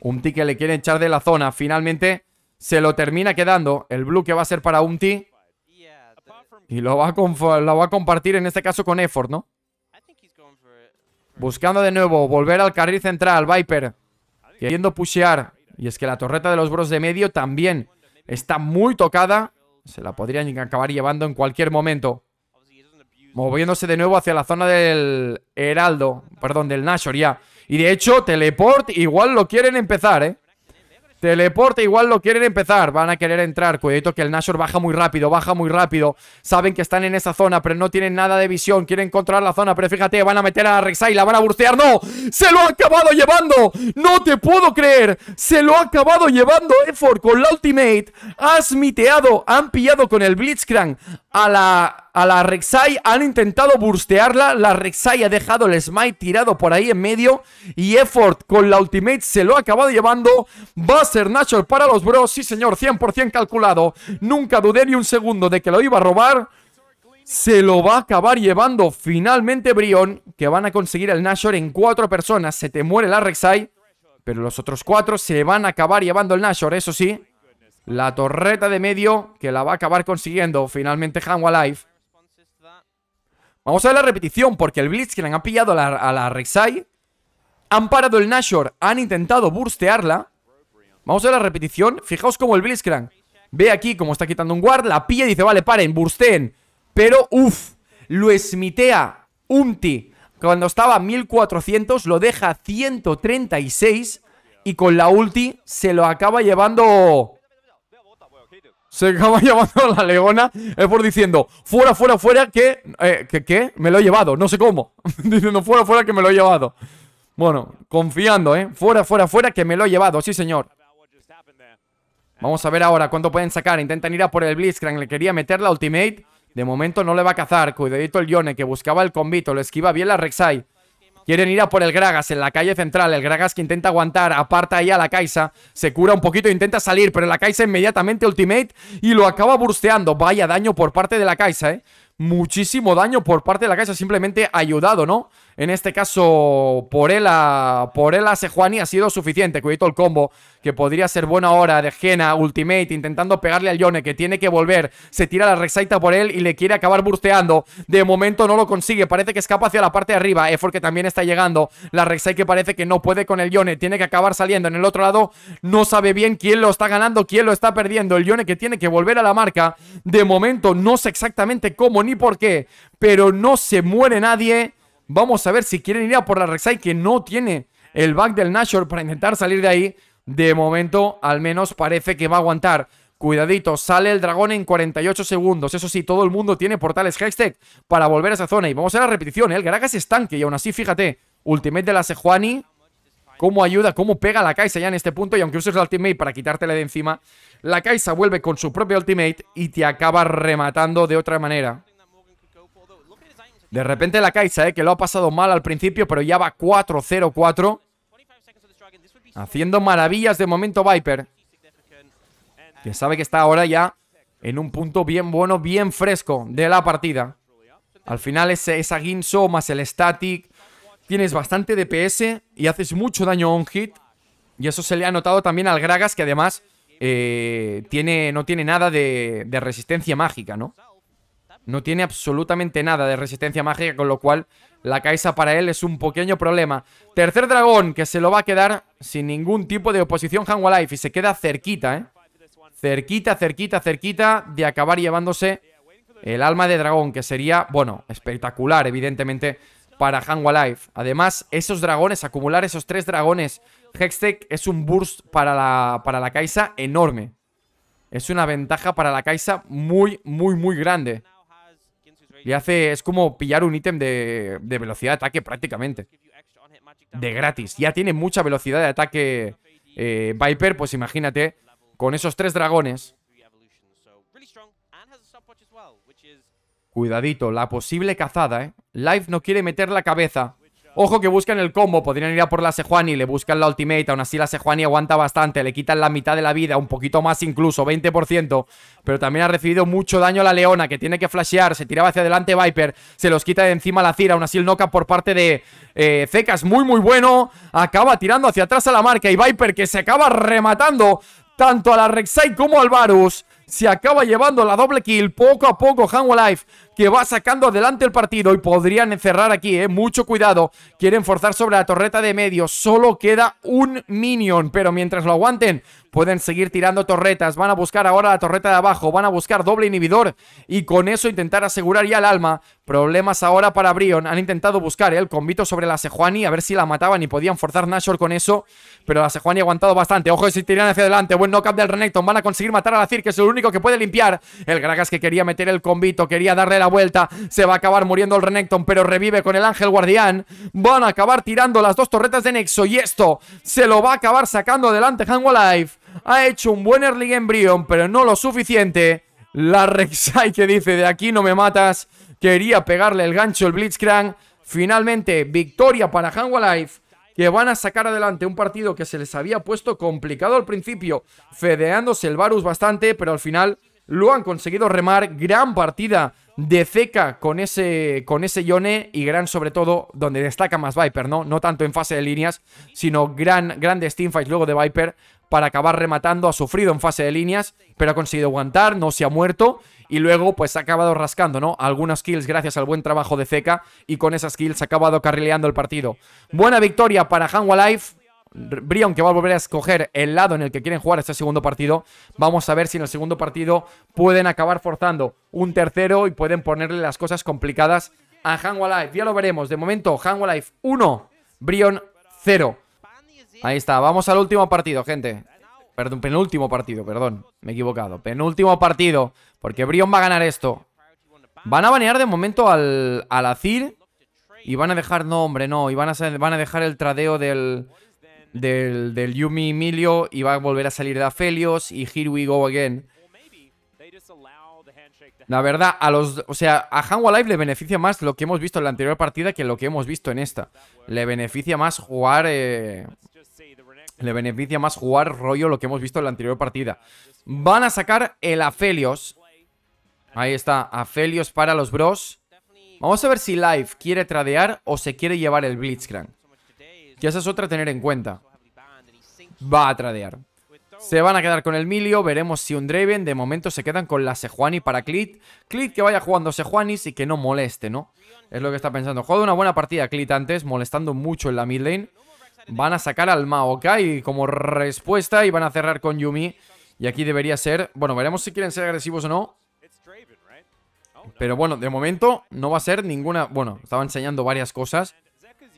Speaker 1: Umti que le quiere echar de la zona. Finalmente se lo termina quedando. El blue que va a ser para Umti. Y lo va, a compartir en este caso con Effort, ¿no? Buscando de nuevo volver al carril central, Viper. Queriendo pushear. Y es que la torreta de los bros de medio también está muy tocada. Se la podrían acabar llevando en cualquier momento. Moviéndose de nuevo hacia la zona del Heraldo. Perdón, del Nashor ya. Y de hecho, Teleport igual lo quieren empezar, ¿eh? Teleporte, igual lo quieren empezar. Van a querer entrar. Cuidado que el Nashor baja muy rápido, baja muy rápido. Saben que están en esa zona, pero no tienen nada de visión. Quieren controlar la zona, pero fíjate, van a meter a Rexai, la van a burtear, ¡No! ¡Se lo ha acabado llevando! ¡No te puedo creer! ¡Se lo ha acabado llevando Effort con la Ultimate! ¡Has miteado! Han pillado con el Blitzcrank a la a la Rek'Sai, han intentado burstearla, la Rek'Sai ha dejado el smite tirado por ahí en medio y Effort con la ultimate se lo ha acabado llevando, va a ser Nashor para los bros, sí señor, 100% calculado, nunca dudé ni un segundo de que lo iba a robar, se lo va a acabar llevando finalmente Brion, que van a conseguir el Nashor en cuatro personas, se te muere la Rek'Sai, pero los otros cuatro se van a acabar llevando el Nashor, eso sí, la torreta de medio que la va a acabar consiguiendo finalmente Hanwa Vamos a ver la repetición, porque el Blitzkrieg ha pillado a la, a Rek'Sai. Han parado el Nashor, han intentado burstearla. Vamos a ver la repetición. Fijaos cómo el Blitzkrieg ve aquí cómo está quitando un guard, la pilla y dice, vale, paren, bursteen. Pero, uff, lo smitea Umti. Cuando estaba a 1400, lo deja 136 y con la ulti se lo acaba llevando se acaba llevando a la leona es por diciendo, fuera, fuera, fuera, que, eh, que, me lo he llevado, no sé cómo. diciendo, fuera, fuera, que me lo he llevado. Bueno, confiando, ¿eh? Fuera, fuera, fuera, que me lo he llevado, sí señor. Vamos a ver ahora cuánto pueden sacar. Intentan ir a por el Blitzcrank, le quería meter la ultimate. De momento no le va a cazar. Cuidadito el Yone, que buscaba el convito, lo esquiva bien la Rek'Sai. Quieren ir a por el Gragas en la calle central. El Gragas que intenta aguantar, aparta ahí a la Kai'Sa, Se cura un poquito, e intenta salir, pero la Kai'Sa inmediatamente ultimate y lo acaba bursteando. Vaya daño por parte de la Kai'Sa, ¿eh? Muchísimo daño por parte de la Kai'Sa, Simplemente ayudado, ¿no? En este caso, por él a, por él a Sejuani ha sido suficiente. Cuidado el combo, que podría ser buena hora de Jena, Ultimate, intentando pegarle al Yone, que tiene que volver. Se tira la Rexaita por él y le quiere acabar bursteando. De momento no lo consigue, parece que escapa hacia la parte de arriba. Effort que también está llegando. La Rexai que parece que no puede con el Yone, tiene que acabar saliendo. En el otro lado no sabe bien quién lo está ganando, quién lo está perdiendo. El Yone que tiene que volver a la marca. De momento no sé exactamente cómo ni por qué, pero no se muere nadie. Vamos a ver si quieren ir a por la Rexai, que no tiene el back del Nashor para intentar salir de ahí. De momento, al menos parece que va a aguantar. Cuidadito, sale el dragón en 48 segundos. Eso sí, todo el mundo tiene portales Hextech para volver a esa zona. Y vamos a la repetición, ¿eh? el Gragas es y aún así, fíjate, ultimate de la Sejuani. Cómo ayuda, cómo pega la Kaisa ya en este punto. Y aunque uses el ultimate para quitártela de encima, la Kaisa vuelve con su propio ultimate y te acaba rematando de otra manera. De repente la Kai'Sa, eh, que lo ha pasado mal al principio, pero ya va 4-0-4. Haciendo maravillas de momento Viper. Que sabe que está ahora ya en un punto bien bueno, bien fresco de la partida. Al final ese, esa Ginso más el Static. Tienes bastante DPS y haces mucho daño on hit. Y eso se le ha notado también al Gragas, que además eh, tiene, no tiene nada de resistencia mágica, ¿no? No tiene absolutamente nada de resistencia mágica, con lo cual la Kaisa para él es un pequeño problema. Tercer dragón, que se lo va a quedar sin ningún tipo de oposición Hanwa Life. Y se queda cerquita, ¿eh? Cerquita, cerquita, cerquita de acabar llevándose el alma de dragón, que sería, bueno, espectacular, evidentemente, para Hanwa Life. Además, esos dragones, acumular esos tres dragones Hextech es un burst para la, para la Kaisa enorme. Es una ventaja para la Kaisa muy, muy, muy grande y hace... Es como pillar un ítem de, de velocidad de ataque prácticamente. De gratis. Ya tiene mucha velocidad de ataque eh, Viper, pues imagínate, con esos tres dragones. Cuidadito, la posible cazada, ¿eh? Life no quiere meter la cabeza. Ojo que buscan el combo, podrían ir a por la Sejuani, le buscan la ultimate, aún así la Sejuani aguanta bastante, le quitan la mitad de la vida, un poquito más incluso, 20%, pero también ha recibido mucho daño la Leona, que tiene que flashear, se tiraba hacia adelante Viper, se los quita de encima la Cira, aún así el knockout por parte de eh, muy muy bueno, acaba tirando hacia atrás a la marca y Viper que se acaba rematando tanto a la Rek'Sai como al Varus, se acaba llevando la doble kill poco a poco Hanwha Life que va sacando adelante el partido y podrían encerrar aquí, ¿eh? Mucho cuidado. Quieren forzar sobre la torreta de medio. Solo queda un minion, pero mientras lo aguanten, pueden seguir tirando torretas. Van a buscar ahora la torreta de abajo, van a buscar doble inhibidor y con eso intentar asegurar ya el alma. Problemas ahora para Brion. Han intentado buscar eh, el convito sobre la Sejuani, a ver si la mataban y podían forzar Nashor con eso. Pero la Sejuani ha aguantado bastante. Ojo, si tiran hacia adelante. Buen knockup del Renekton. Van a conseguir matar a la Cirque. que es el único que puede limpiar. El Gragas que quería meter el convito, quería darle la vuelta, se va a acabar muriendo el Renekton, pero revive con el Ángel Guardián. Van a acabar tirando las dos torretas de Nexo y esto se lo va a acabar sacando adelante Hanwalife life Ha hecho un buen early en pero no lo suficiente. La Rek'Sai que dice, de aquí no me matas. Quería pegarle el gancho el Blitzcrank. Finalmente, victoria para hangwa life que van a sacar adelante un partido que se les había puesto complicado al principio, fedeándose el Varus bastante, pero al final lo han conseguido remar. Gran partida de Zeka con ese, con ese Yone y Gran sobre todo donde destaca más Viper, ¿no? No tanto en fase de líneas, sino gran, grandes teamfights luego de Viper para acabar rematando, ha sufrido en fase de líneas, pero ha conseguido aguantar, no se ha muerto y luego pues ha acabado rascando, ¿no? Algunas kills gracias al buen trabajo de Zeka y con esas kills ha acabado carrileando el partido. Buena victoria para Hanwha Life, Brion que va a volver a escoger el lado en el que quieren jugar este segundo partido. Vamos a ver si en el segundo partido pueden acabar forzando un tercero y pueden ponerle las cosas complicadas a life Ya lo veremos. De momento, life 1, Brion 0. Ahí está, vamos al último partido, gente. Perdón, penúltimo partido, perdón. Me he equivocado. Penúltimo partido, porque Brion va a ganar esto. Van a banear de momento al, al Azir. Y van a dejar, no hombre, no Y van a, van a dejar el tradeo del, del, del Yumi Emilio y va a volver a salir de Aphelios y Here We Go Again. La verdad, a los, o sea, a Hanwa Life le beneficia más lo que hemos visto en la anterior partida que lo que hemos visto en esta. Le beneficia más jugar eh, le beneficia más jugar rollo lo que hemos visto en la anterior partida. Van a sacar el Aphelios. Ahí está, Aphelios para los bros. Vamos a ver si Live quiere tradear o se quiere llevar el Blitzcrank. Y esa es otra a tener en cuenta. Va a tradear. Se van a quedar con el Milio, veremos si un Draven, de momento se quedan con la Sejuani para Clit. Clit que vaya jugando Sejuanis y que no moleste, ¿no? Es lo que está pensando. Juega una buena partida Clit antes, molestando mucho en la mid lane. Van a sacar al y como respuesta y van a cerrar con Yumi. Y aquí debería ser... Bueno, veremos si quieren ser agresivos o no. Pero bueno, de momento no va a ser ninguna... Bueno, estaba enseñando varias cosas.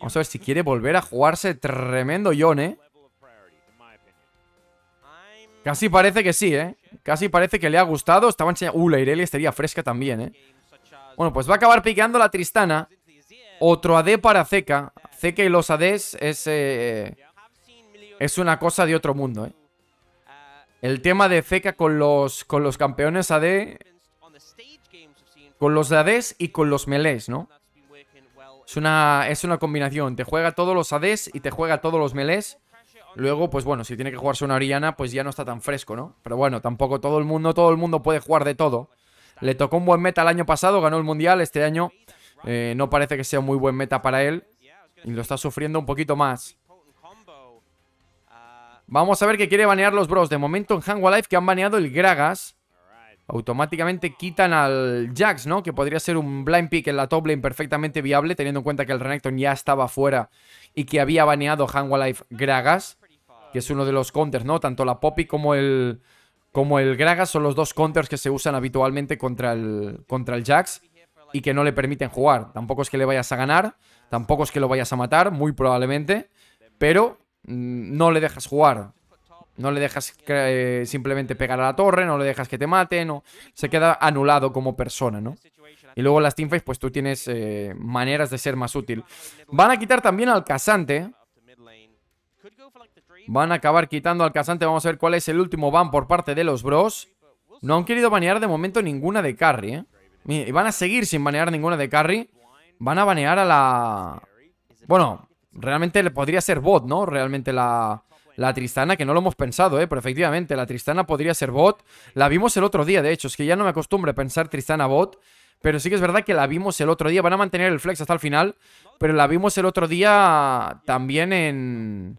Speaker 1: Vamos a ver si quiere volver a jugarse tremendo John, ¿eh? Casi parece que sí, ¿eh? Casi parece que le ha gustado. Estaba enseñando... Uh, la Irelia estaría fresca también, ¿eh? Bueno, pues va a acabar piqueando la Tristana. Otro AD para Zeca. Zeca y los ADs es... Eh, es una cosa de otro mundo, ¿eh? El tema de Zeca con los, con los campeones AD... Con los ADs y con los melees, ¿no? Es una, es una combinación, te juega todos los ADs y te juega todos los Melees. Luego, pues bueno, si tiene que jugarse una Oriana, pues ya no está tan fresco, ¿no? Pero bueno, tampoco todo el mundo, todo el mundo puede jugar de todo. Le tocó un buen meta el año pasado, ganó el Mundial, este año eh, no parece que sea muy buen meta para él. Y lo está sufriendo un poquito más. Vamos a ver qué quiere banear los bros. De momento en Hangwa Life que han baneado el Gragas automáticamente quitan al Jax, ¿no? Que podría ser un blind pick en la top lane perfectamente viable, teniendo en cuenta que el Renekton ya estaba fuera y que había baneado Life Gragas, que es uno de los counters, ¿no? Tanto la Poppy como el, como el Gragas son los dos counters que se usan habitualmente contra el, contra el Jax y que no le permiten jugar. Tampoco es que le vayas a ganar, tampoco es que lo vayas a matar, muy probablemente, pero mm, no le dejas jugar. No le dejas eh, simplemente pegar a la torre, no le dejas que te maten, no se queda anulado como persona, ¿no? Y luego las teamfights, pues tú tienes eh, maneras de ser más útil. Van a quitar también al casante. Van a acabar quitando al casante. Vamos a ver cuál es el último ban por parte de los bros. No han querido banear de momento ninguna de carry, ¿eh? Y van a seguir sin banear ninguna de carry. Van a banear a la... Bueno, realmente le podría ser bot, ¿no? Realmente la... La Tristana, que no lo hemos pensado, ¿eh? pero efectivamente, la Tristana podría ser bot. La vimos el otro día, de hecho, es que ya no me acostumbro a pensar Tristana bot. Pero sí que es verdad que la vimos el otro día. Van a mantener el flex hasta el final. Pero la vimos el otro día también en...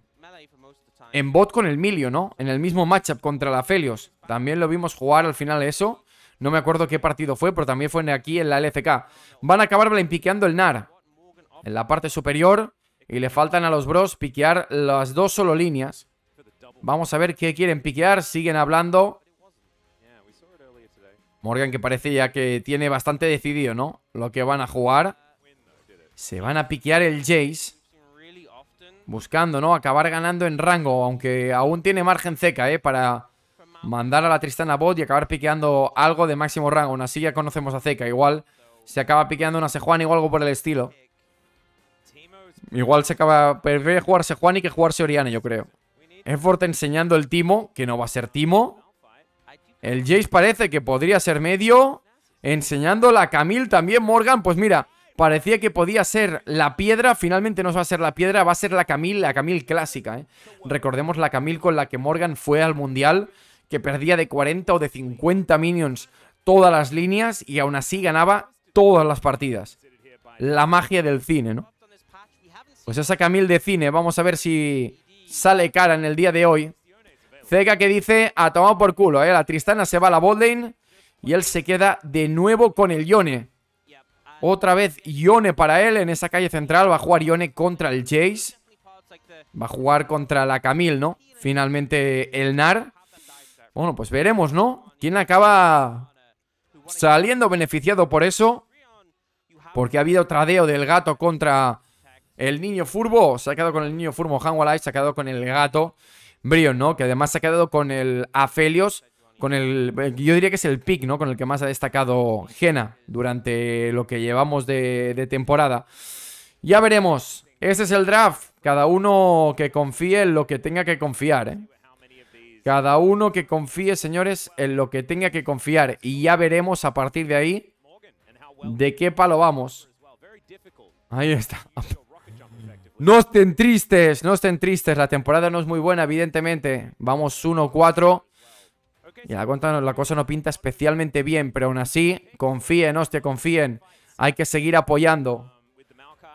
Speaker 1: En bot con el Milio, ¿no? En el mismo matchup contra la Felios. También lo vimos jugar al final eso. No me acuerdo qué partido fue, pero también fue aquí en la LCK. Van a acabar piqueando el NAR. En la parte superior. Y le faltan a los bros piquear las dos solo líneas. Vamos a ver qué quieren piquear. Siguen hablando. Morgan que parece ya que tiene bastante decidido, ¿no? Lo que van a jugar. Se van a piquear el Jace. Buscando, ¿no? Acabar ganando en rango. Aunque aún tiene margen seca, ¿eh? Para mandar a la Tristana bot y acabar piqueando algo de máximo rango. Aún así ya conocemos a Zeca. Igual se acaba piqueando una Sejuani o algo por el estilo. Igual se acaba... Prefiere jugarse Sejuani que jugarse Oriane, yo creo. Effort enseñando el timo, que no va a ser timo. El Jace parece que podría ser medio. Enseñando la Camille también, Morgan. Pues mira, parecía que podía ser la piedra. Finalmente no va a ser la piedra, va a ser la Camille, la Camille clásica. ¿eh? Recordemos la Camille con la que Morgan fue al Mundial, que perdía de 40 o de 50 minions todas las líneas y aún así ganaba todas las partidas. La magia del cine, ¿no? Pues esa Camille de cine, vamos a ver si sale cara en el día de hoy. Cega que dice, Ha tomado por culo, ¿eh? La Tristana se va a la botlane y él se queda de nuevo con el Yone. Otra vez Yone para él en esa calle central. Va a jugar Yone contra el Jace. Va a jugar contra la Camille, ¿no? Finalmente el Nar. Bueno, pues veremos, ¿no? ¿Quién acaba saliendo beneficiado por eso? Porque ha habido tradeo del gato contra el niño furbo, se ha quedado con el niño furbo Hanwalai, se ha quedado con el gato Brion, ¿no? Que además se ha quedado con el Afelios, con el, yo diría que es el pick, ¿no? Con el que más ha destacado Jena durante lo que llevamos de, temporada. Ya veremos. Ese es el draft. Cada uno que confíe en lo que tenga que confiar, ¿eh? Cada uno que confíe, señores, en lo que tenga que confiar. Y ya veremos a partir de ahí de qué palo vamos. Ahí está. No estén tristes, no estén tristes. La temporada no es muy buena, evidentemente. Vamos 1-4. Y la, la cosa no pinta especialmente bien, pero aún así, confíen, hostia, confíen. Hay que seguir apoyando.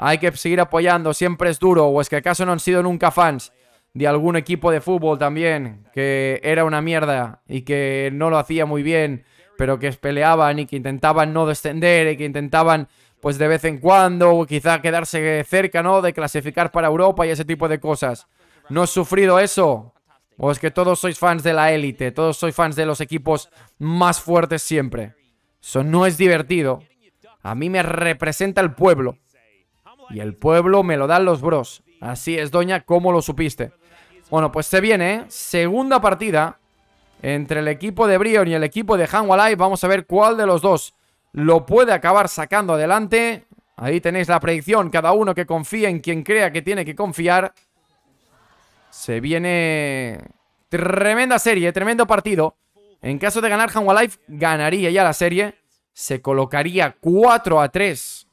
Speaker 1: Hay que seguir apoyando, siempre es duro. ¿O es que acaso no han sido nunca fans de algún equipo de fútbol también que era una mierda y que no lo hacía muy bien, pero que peleaban y que intentaban no descender y que intentaban pues de vez en cuando, quizá quedarse cerca, ¿no? De clasificar para Europa y ese tipo de cosas. ¿No he sufrido eso? ¿O es pues que todos sois fans de la élite? Todos sois fans de los equipos más fuertes siempre. Eso no es divertido. A mí me representa el pueblo. Y el pueblo me lo dan los bros. Así es, doña, ¿cómo lo supiste? Bueno, pues se viene, ¿eh? Segunda partida entre el equipo de Brion y el equipo de Life Vamos a ver cuál de los dos lo puede acabar sacando adelante. Ahí tenéis la predicción, cada uno que confía en quien crea que tiene que confiar. Se viene tremenda serie, tremendo partido. En caso de ganar Hanwha Life, ganaría ya la serie. Se colocaría 4 a 3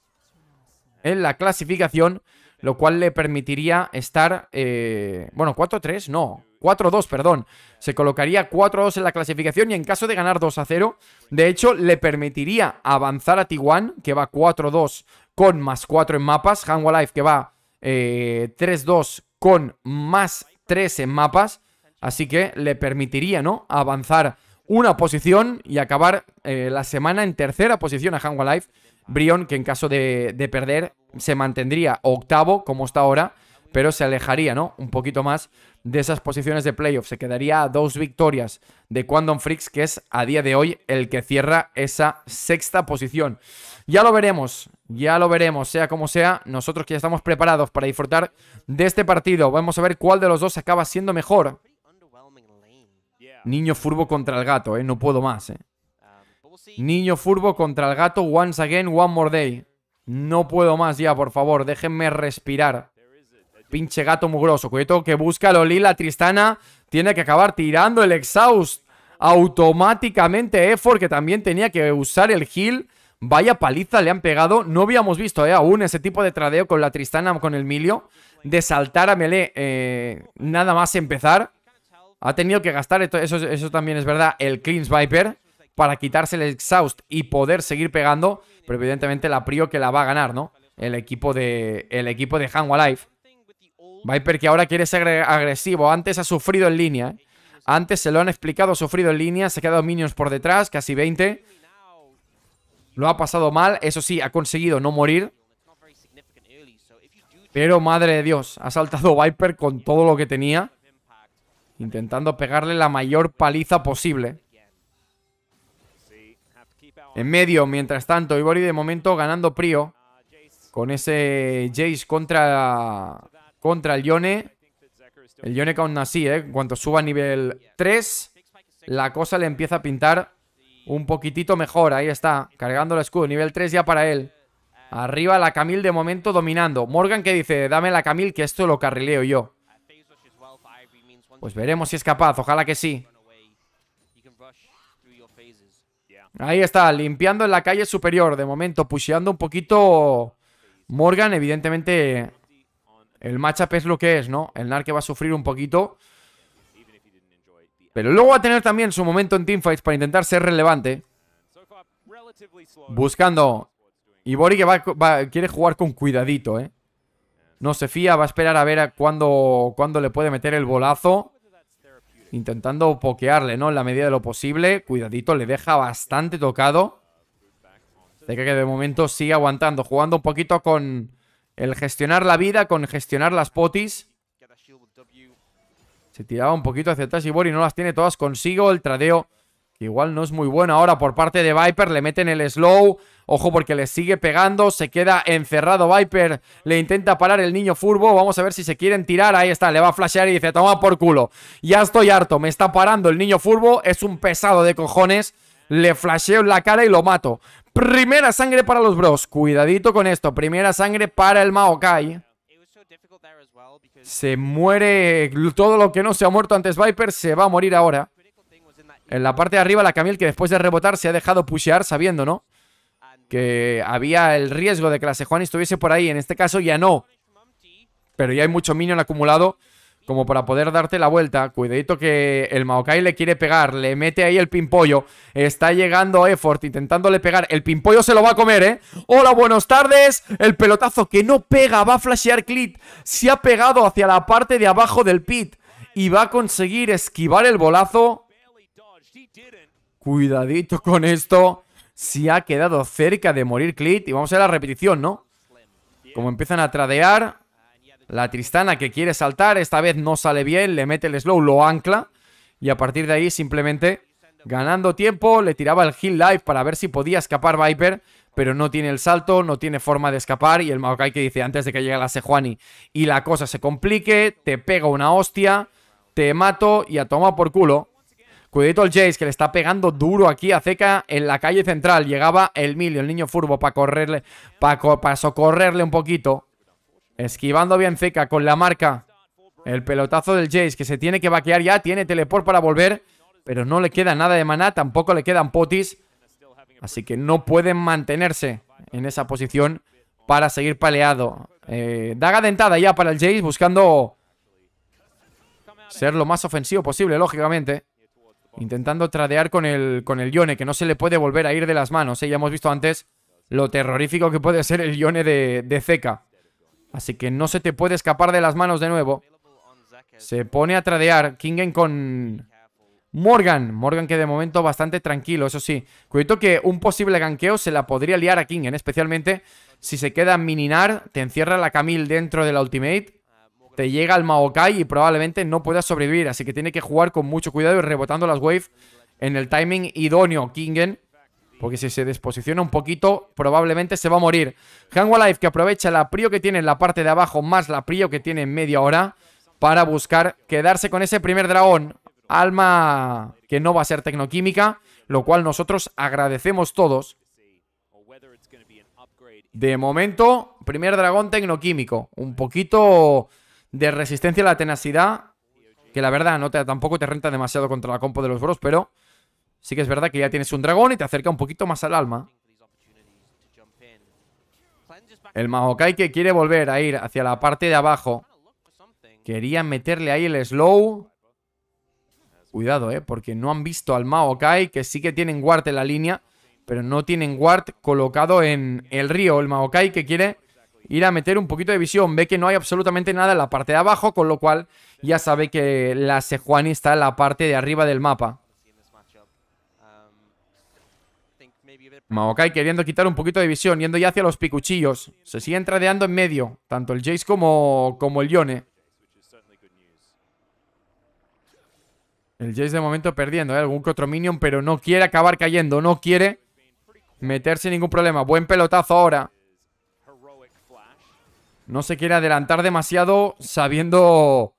Speaker 1: en la clasificación, lo cual le permitiría estar... Eh, bueno, 4 a 3, no. 4-2, perdón. Se colocaría 4-2 en la clasificación y en caso de ganar 2-0, de hecho, le permitiría avanzar a Tiguan, que va 4-2 con más 4 en mapas. Hanwha Life, que va 3-2 eh, con más 3 en mapas. Así que le permitiría, ¿no? Avanzar una posición y acabar eh, la semana en tercera posición a Hanwha Life. Brion, que en caso de perder, se mantendría octavo, como está ahora pero se alejaría, ¿no? Un poquito más de esas posiciones de playoffs. Se quedaría a dos victorias de Quantum Freaks, que es a día de hoy el que cierra esa sexta posición. Ya lo veremos, ya lo veremos, sea como sea, nosotros que ya estamos preparados para disfrutar de este partido. Vamos a ver cuál de los dos acaba siendo mejor. Niño furbo contra el gato, ¿eh? No puedo más, ¿eh? Niño furbo contra el gato, once again, one more day. No puedo más ya, por favor, déjenme respirar. Pinche gato mugroso. Cuidado que busca Loli. La Tristana tiene que acabar tirando el exhaust automáticamente. eh que también tenía que usar el heal. Vaya paliza le han pegado. No habíamos visto eh, aún ese tipo de tradeo con la Tristana, con el Milio. De saltar a Melee eh, nada más empezar. Ha tenido que gastar, eso, eso también es verdad, el Cleans Viper para quitarse el exhaust y poder seguir pegando. Pero evidentemente la Prio que la va a ganar, ¿no? El equipo de, el equipo de Life. Viper que ahora quiere ser agresivo. Antes ha sufrido en línea. Antes se lo han explicado, ha sufrido en línea. Se ha quedado Minions por detrás, casi 20. Lo ha pasado mal. Eso sí, ha conseguido no morir. Pero madre de Dios, ha saltado Viper con todo lo que tenía. Intentando pegarle la mayor paliza posible. En medio, mientras tanto, Ivory de momento ganando Prio. Con ese Jace contra contra el Yone. El Yone con aún así, ¿eh? En cuanto suba a nivel 3, la cosa le empieza a pintar un poquitito mejor. Ahí está, cargando el escudo. Nivel 3 ya para él. Arriba la Camille de momento dominando. Morgan que dice, dame la Camille que esto lo carrileo yo. Pues veremos si es capaz, ojalá que sí. Ahí está, limpiando en la calle superior. De momento, pusheando un poquito Morgan, evidentemente el matchup es lo que es, ¿no? El que va a sufrir un poquito. Pero luego va a tener también su momento en teamfights para intentar ser relevante. Buscando. Y Bori que va, quiere jugar con cuidadito, ¿eh? No se fía, va a esperar a ver a cuándo, cuándo le puede meter el bolazo. Intentando pokearle, ¿no? En la medida de lo posible. Cuidadito, le deja bastante tocado. De que de momento sigue aguantando. Jugando un poquito con el gestionar la vida con gestionar las potis. Se tiraba un poquito hacia atrás y no las tiene todas consigo. El tradeo, que igual no es muy bueno ahora por parte de Viper. Le meten el slow. Ojo porque le sigue pegando. Se queda encerrado Viper. Le intenta parar el niño furbo. Vamos a ver si se quieren tirar. Ahí está, le va a flashear y dice, toma por culo. Ya estoy harto, me está parando el niño furbo. Es un pesado de cojones. Le flasheo en la cara y lo mato. Primera sangre para los bros. Cuidadito con esto. Primera sangre para el Maokai. Se muere todo lo que no se ha muerto antes Viper. Se va a morir ahora. En la parte de arriba la Camille que después de rebotar se ha dejado pushear sabiendo, ¿no? Que había el riesgo de que la Sejuani estuviese por ahí. En este caso ya no. Pero ya hay mucho minion acumulado como para poder darte la vuelta. Cuidadito que el Maokai le quiere pegar, le mete ahí el pimpollo. Está llegando Effort intentándole pegar. El pimpollo se lo va a comer, ¿eh? Hola, buenas tardes. El pelotazo que no pega, va a flashear Clit. Se ha pegado hacia la parte de abajo del pit y va a conseguir esquivar el bolazo. Cuidadito con esto. Se ha quedado cerca de morir Clit y vamos a la repetición, ¿no? Como empiezan a tradear, la Tristana que quiere saltar, esta vez no sale bien, le mete el slow, lo ancla. Y a partir de ahí simplemente ganando tiempo, le tiraba el hill Life para ver si podía escapar Viper. Pero no tiene el salto, no tiene forma de escapar. Y el Maokai que dice antes de que llegue la Sejuani y la cosa se complique, te pega una hostia, te mato y a toma por culo. Cuidado el Jace que le está pegando duro aquí a Zeca en la calle central. Llegaba el Milio, el niño furbo, para correrle, para, para socorrerle un poquito. Esquivando bien Zeca con la marca. El pelotazo del Jace que se tiene que vaquear ya. Tiene teleport para volver. Pero no le queda nada de maná. Tampoco le quedan potis. Así que no pueden mantenerse en esa posición para seguir paleado. Eh, daga dentada ya para el Jace buscando ser lo más ofensivo posible, lógicamente. Intentando tradear con el, con el Yone, que no se le puede volver a ir de las manos. ¿eh? Ya hemos visto antes lo terrorífico que puede ser el Yone de, de Así que no se te puede escapar de las manos de nuevo. Se pone a tradear Kingen con Morgan. Morgan que de momento bastante tranquilo, eso sí. Cuidado que un posible ganqueo se la podría liar a Kingen, especialmente si se queda mininar, te encierra la Camille dentro de la ultimate, te llega el Maokai y probablemente no puedas sobrevivir. Así que tiene que jugar con mucho cuidado y rebotando las waves en el timing idóneo Kingen. Porque si se desposiciona un poquito, probablemente se va a morir. Hangwalife que aprovecha la prio que tiene en la parte de abajo, más la prio que tiene en media hora, para buscar quedarse con ese primer dragón. Alma que no va a ser tecnoquímica, lo cual nosotros agradecemos todos. De momento, primer dragón tecnoquímico. Un poquito de resistencia a la tenacidad, que la verdad no te, tampoco te renta demasiado contra la compo de los bros, pero Sí que es verdad que ya tienes un dragón y te acerca un poquito más al alma. El Mahokai que quiere volver a ir hacia la parte de abajo. Quería meterle ahí el slow. Cuidado, eh, porque no han visto al Maokai, que sí que tienen guard en la línea, pero no tienen guard colocado en el río. El Maokai que quiere ir a meter un poquito de visión. Ve que no hay absolutamente nada en la parte de abajo, con lo cual ya sabe que la Sejuani está en la parte de arriba del mapa. Maokai queriendo quitar un poquito de visión, yendo ya hacia los picuchillos. Se sigue tradeando en medio, tanto el Jace como, el Yone. El Jace de momento perdiendo, ¿eh? algún que otro minion, pero no quiere acabar cayendo, no quiere meterse ningún problema. Buen pelotazo ahora. No se quiere adelantar demasiado sabiendo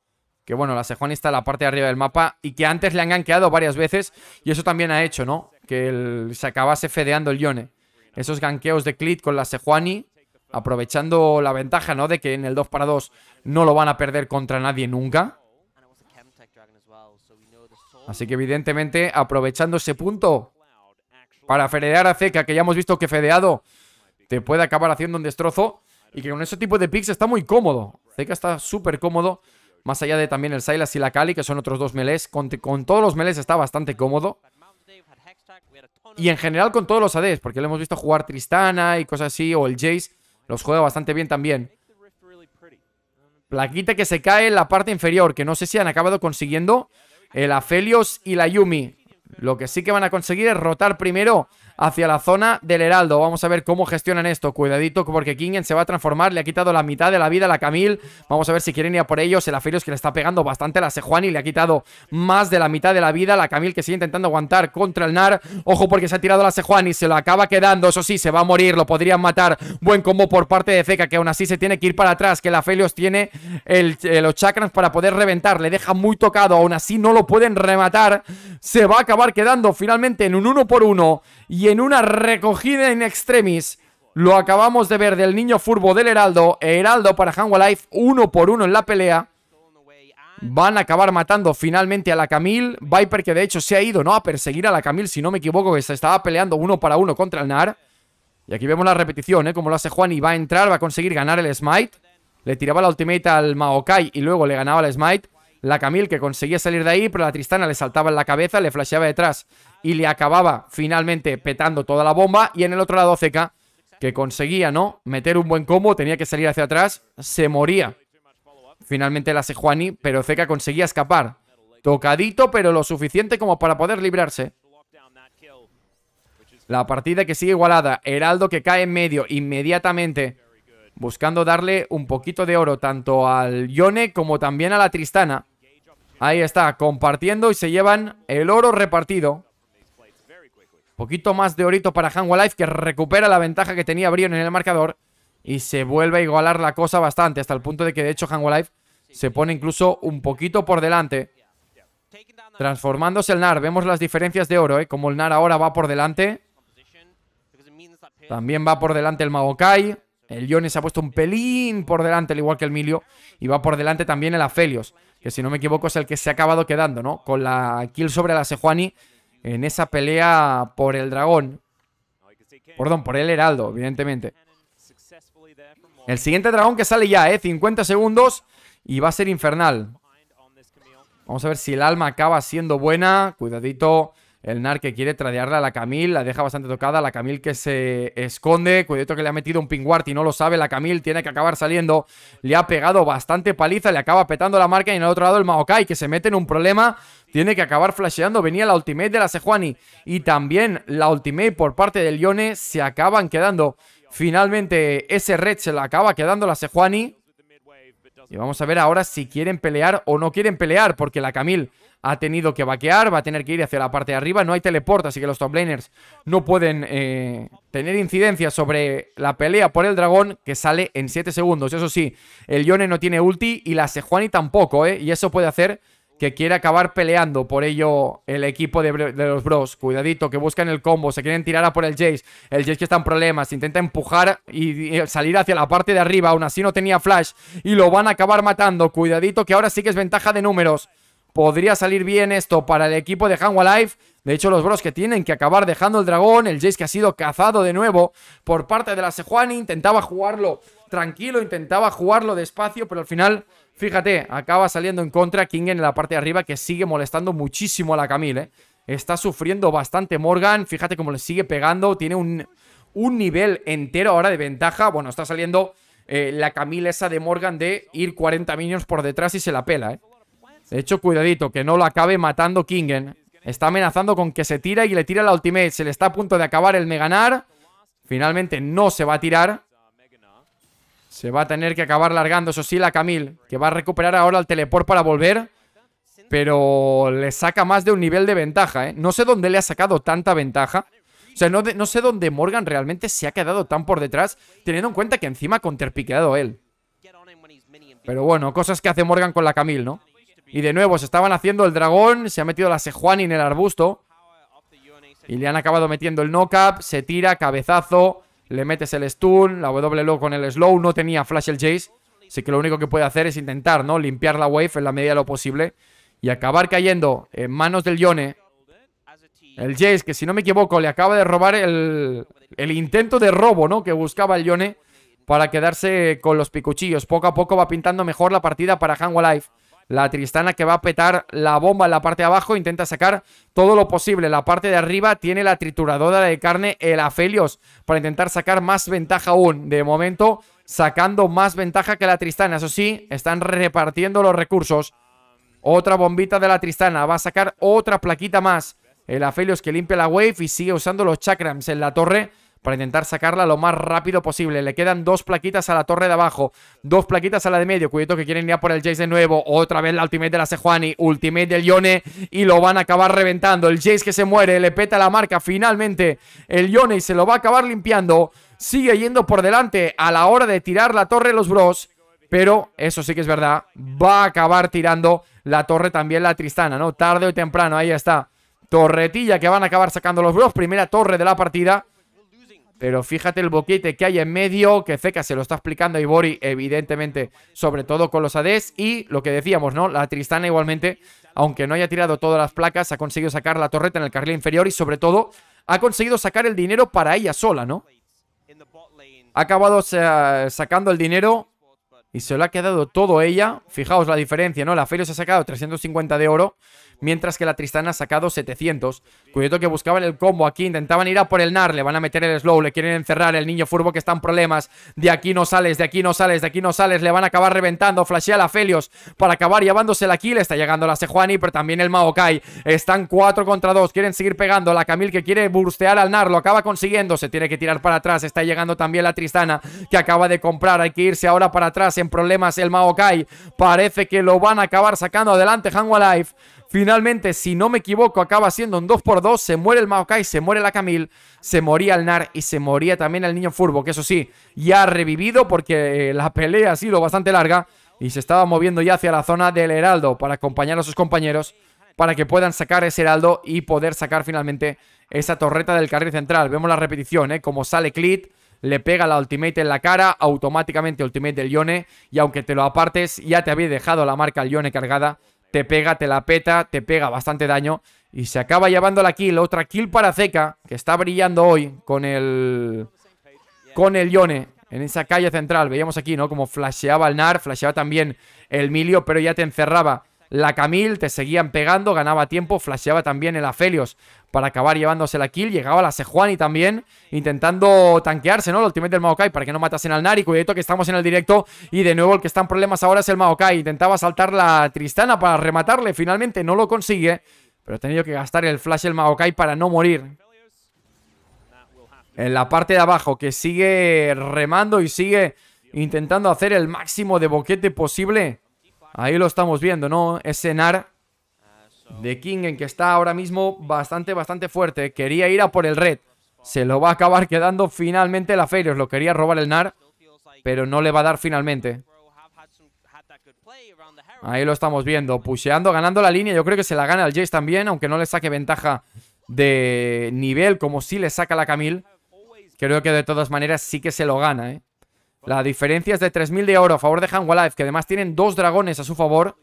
Speaker 1: que bueno, la Sejuani está en la parte de arriba del mapa y que antes le han ganqueado varias veces y eso también ha hecho, ¿no? Que él se acabase fedeando el Yone. Esos ganqueos de Clit con la Sejuani, aprovechando la ventaja, ¿no? De que en el 2 para 2 no lo van a perder contra nadie nunca. Así que evidentemente aprovechando ese punto para fedear a Zeka, que ya hemos visto que fedeado te puede acabar haciendo un destrozo y que con ese tipo de picks está muy cómodo. Zeka está súper cómodo más allá de también el Silas y la Kali, que son otros dos melees. Con, todos los melees está bastante cómodo. Y en general con todos los ADs, porque lo hemos visto jugar Tristana y cosas así, o el Jace, los juega bastante bien también. Plaquita que se cae en la parte inferior, que no sé si han acabado consiguiendo el Afelios y la Yumi. Lo que sí que van a conseguir es rotar primero hacia la zona del Heraldo. Vamos a ver cómo gestionan esto. Cuidadito porque Kingen se va a transformar. Le ha quitado la mitad de la vida a la Camille. Vamos a ver si quieren ir a por ellos. El Afelios que le está pegando bastante a la Sejuani. Le ha quitado más de la mitad de la vida. La Camille que sigue intentando aguantar contra el Nar. Ojo porque se ha tirado a la Sejuani. Se lo acaba quedando. Eso sí, se va a morir. Lo podrían matar. Buen combo por parte de Zeca que aún así se tiene que ir para atrás. Que el Afelios tiene los chakras para poder reventar. Le deja muy tocado. Aún así no lo pueden rematar. Se va a acabar quedando finalmente en un 1 por 1 y y en una recogida en extremis lo acabamos de ver del niño furbo del Heraldo. E Heraldo para Hanwha Life, uno por uno en la pelea. Van a acabar matando finalmente a la Camille. Viper que de hecho se ha ido, ¿no? A perseguir a la Camille, si no me equivoco, que se estaba peleando uno para uno contra el NAR. Y aquí vemos la repetición, ¿eh? Como lo hace Juan y va a entrar, va a conseguir ganar el Smite. Le tiraba la ultimate al Maokai y luego le ganaba el Smite. La Camille que conseguía salir de ahí, pero la Tristana le saltaba en la cabeza, le flasheaba detrás y le acababa finalmente petando toda la bomba. Y en el otro lado Zeca, que conseguía, ¿no? Meter un buen combo, tenía que salir hacia atrás, se moría. Finalmente la Sejuani, pero Zeca conseguía escapar. Tocadito, pero lo suficiente como para poder librarse. La partida que sigue igualada. Heraldo que cae en medio inmediatamente. Buscando darle un poquito de oro tanto al Yone como también a la Tristana. Ahí está, compartiendo y se llevan el oro repartido. Poquito más de orito para Hanwa Life que recupera la ventaja que tenía Brion en el marcador y se vuelve a igualar la cosa bastante hasta el punto de que de hecho Hanwha Life se pone incluso un poquito por delante. Transformándose el NAR, vemos las diferencias de oro, ¿eh? como el NAR ahora va por delante. También va por delante el Magokai. El Yone se ha puesto un pelín por delante, al igual que el Milio. Y va por delante también el Afelios, que si no me equivoco es el que se ha acabado quedando, ¿no? Con la kill sobre la Sejuani en esa pelea por el dragón. Perdón, por el heraldo, evidentemente. El siguiente dragón que sale ya, ¿eh? 50 segundos y va a ser infernal. Vamos a ver si el alma acaba siendo buena. Cuidadito. El Nar que quiere tradearla a la Camille, la deja bastante tocada. La Camille que se esconde. Cuidado que le ha metido un y no lo sabe. La Camille tiene que acabar saliendo. Le ha pegado bastante paliza, le acaba petando la marca. Y en el otro lado el Maokai que se mete en un problema. Tiene que acabar flasheando. Venía la ultimate de la Sejuani. Y también la ultimate por parte del Lione. Se acaban quedando. Finalmente ese red se la acaba quedando la Sejuani. Y vamos a ver ahora si quieren pelear o no quieren pelear. Porque la Camille ha tenido que vaquear, va a tener que ir hacia la parte de arriba, no hay teleport, así que los top laners no pueden eh, tener incidencia sobre la pelea por el dragón que sale en 7 segundos. Eso sí, el Yone no tiene ulti y la Sejuani tampoco, ¿eh? Y eso puede hacer que quiera acabar peleando. Por ello, el equipo de, los bros, cuidadito, que buscan el combo, se quieren tirar a por el Jace. El Jace que está en problemas, intenta empujar y, eh, salir hacia la parte de arriba. Aún así no tenía flash y lo van a acabar matando. Cuidadito, que ahora sí que es ventaja de números podría salir bien esto para el equipo de Hanwha Life. De hecho, los bros que tienen que acabar dejando el dragón, el Jace que ha sido cazado de nuevo por parte de la Sejuani, intentaba jugarlo tranquilo, intentaba jugarlo despacio, pero al final, fíjate, acaba saliendo en contra King en la parte de arriba que sigue molestando muchísimo a la Camille. ¿eh? Está sufriendo bastante Morgan, fíjate cómo le sigue pegando, tiene un, nivel entero ahora de ventaja. Bueno, está saliendo eh, la Camille esa de Morgan de ir 40 minions por detrás y se la pela, ¿eh? De hecho, cuidadito, que no lo acabe matando Kingen. Está amenazando con que se tira y le tira la ultimate. Se le está a punto de acabar el Meganar. Finalmente no se va a tirar. Se va a tener que acabar largando, eso sí, la Camille, que va a recuperar ahora el teleport para volver. Pero le saca más de un nivel de ventaja, ¿eh? No sé dónde le ha sacado tanta ventaja. O sea, no, sé dónde Morgan realmente se ha quedado tan por detrás, teniendo en cuenta que encima ha conterpiqueado él. Pero bueno, cosas que hace Morgan con la Camille, ¿no? Y de nuevo, se estaban haciendo el dragón. Se ha metido la Sejuani en el arbusto. Y le han acabado metiendo el knock-up. Se tira, cabezazo. Le metes el stun. La W luego con el slow. No tenía flash el Jace. Así que lo único que puede hacer es intentar, ¿no? Limpiar la wave en la medida de lo posible. Y acabar cayendo en manos del Yone. El Jace, que si no me equivoco, le acaba de robar el, el intento de robo, ¿no? Que buscaba el Yone para quedarse con los picuchillos. Poco a poco va pintando mejor la partida para Hanwha Life. La Tristana que va a petar la bomba en la parte de abajo, intenta sacar todo lo posible. La parte de arriba tiene la trituradora de carne, el Afelios, para intentar sacar más ventaja aún. De momento, sacando más ventaja que la Tristana. Eso sí, están repartiendo los recursos. Otra bombita de la Tristana, va a sacar otra plaquita más. El Afelios que limpia la wave y sigue usando los chakrams en la torre para intentar sacarla lo más rápido posible. Le quedan dos plaquitas a la torre de abajo, dos plaquitas a la de medio. Cuidado que quieren ir a por el Jace de nuevo. Otra vez la ultimate de la Sejuani, ultimate del Yone y lo van a acabar reventando. El Jace que se muere, le peta la marca finalmente. El Yone se lo va a acabar limpiando. Sigue yendo por delante a la hora de tirar la torre de los Bros. Pero eso sí que es verdad, va a acabar tirando la torre también la Tristana, ¿no? Tarde o temprano, ahí está. Torretilla que van a acabar sacando los Bros. Primera torre de la partida. Pero fíjate el boquete que hay en medio, que Zeca se lo está explicando a Ibori, evidentemente, sobre todo con los ADs. Y lo que decíamos, ¿no? La Tristana igualmente, aunque no haya tirado todas las placas, ha conseguido sacar la torreta en el carril inferior y sobre todo ha conseguido sacar el dinero para ella sola, ¿no? Ha acabado sacando el dinero y se lo ha quedado todo ella. Fijaos la diferencia, ¿no? La se ha sacado 350 de oro mientras que la Tristana ha sacado 700. Cuidado que buscaban el combo aquí, intentaban ir a por el Nar, le van a meter el slow, le quieren encerrar, el niño furbo que está en problemas, de aquí no sales, de aquí no sales, de aquí no sales, le van a acabar reventando, flashea la Felios para acabar llevándose la kill, está llegando la Sejuani, pero también el Maokai, están 4 contra 2, quieren seguir pegando, la Camille que quiere burstear al Nar, lo acaba consiguiendo, se tiene que tirar para atrás, está llegando también la Tristana que acaba de comprar, hay que irse ahora para atrás, en problemas el Maokai, parece que lo van a acabar sacando adelante Hanwha Life, Finalmente, si no me equivoco, acaba siendo un 2x2. Se muere el Maokai, se muere la Camille, se moría el Nar y se moría también el niño Furbo, que eso sí, ya ha revivido porque eh, la pelea ha sido bastante larga y se estaba moviendo ya hacia la zona del Heraldo para acompañar a sus compañeros para que puedan sacar ese Heraldo y poder sacar finalmente esa torreta del carril central. Vemos la repetición, ¿eh? Como sale Clit, le pega la ultimate en la cara, automáticamente ultimate del Ione, y aunque te lo apartes, ya te había dejado la marca al Ione cargada, te pega, te la peta, te pega bastante daño y se acaba llevando la kill, otra kill para Zeca, que está brillando hoy con el... con el Yone. En esa calle central, veíamos aquí, ¿no? Como flasheaba el Nar, flasheaba también el Milio, pero ya te encerraba la Camille te seguían pegando, ganaba tiempo, flasheaba también el Afelios para acabar llevándose la kill. Llegaba la Sejuani también, intentando tanquearse, ¿no? El ultimate del Maokai para que no matasen al Nari. Cuidado que estamos en el directo y de nuevo el que está en problemas ahora es el Maokai. Intentaba saltar la Tristana para rematarle, finalmente no lo consigue. Pero ha tenido que gastar el flash el Maokai para no morir. En la parte de abajo, que sigue remando y sigue intentando hacer el máximo de boquete posible Ahí lo estamos viendo, ¿no? Ese Nar de King en que está ahora mismo bastante, bastante fuerte. Quería ir a por el red. Se lo va a acabar quedando finalmente la Ferios. Lo quería robar el Nar, pero no le va a dar finalmente. Ahí lo estamos viendo. Puseando, ganando la línea. Yo creo que se la gana el Jace también, aunque no le saque ventaja de nivel como si le saca la Camille. Creo que de todas maneras sí que se lo gana, ¿eh? La diferencia es de 3.000 de oro a favor de Life, que además tienen dos dragones a su favor.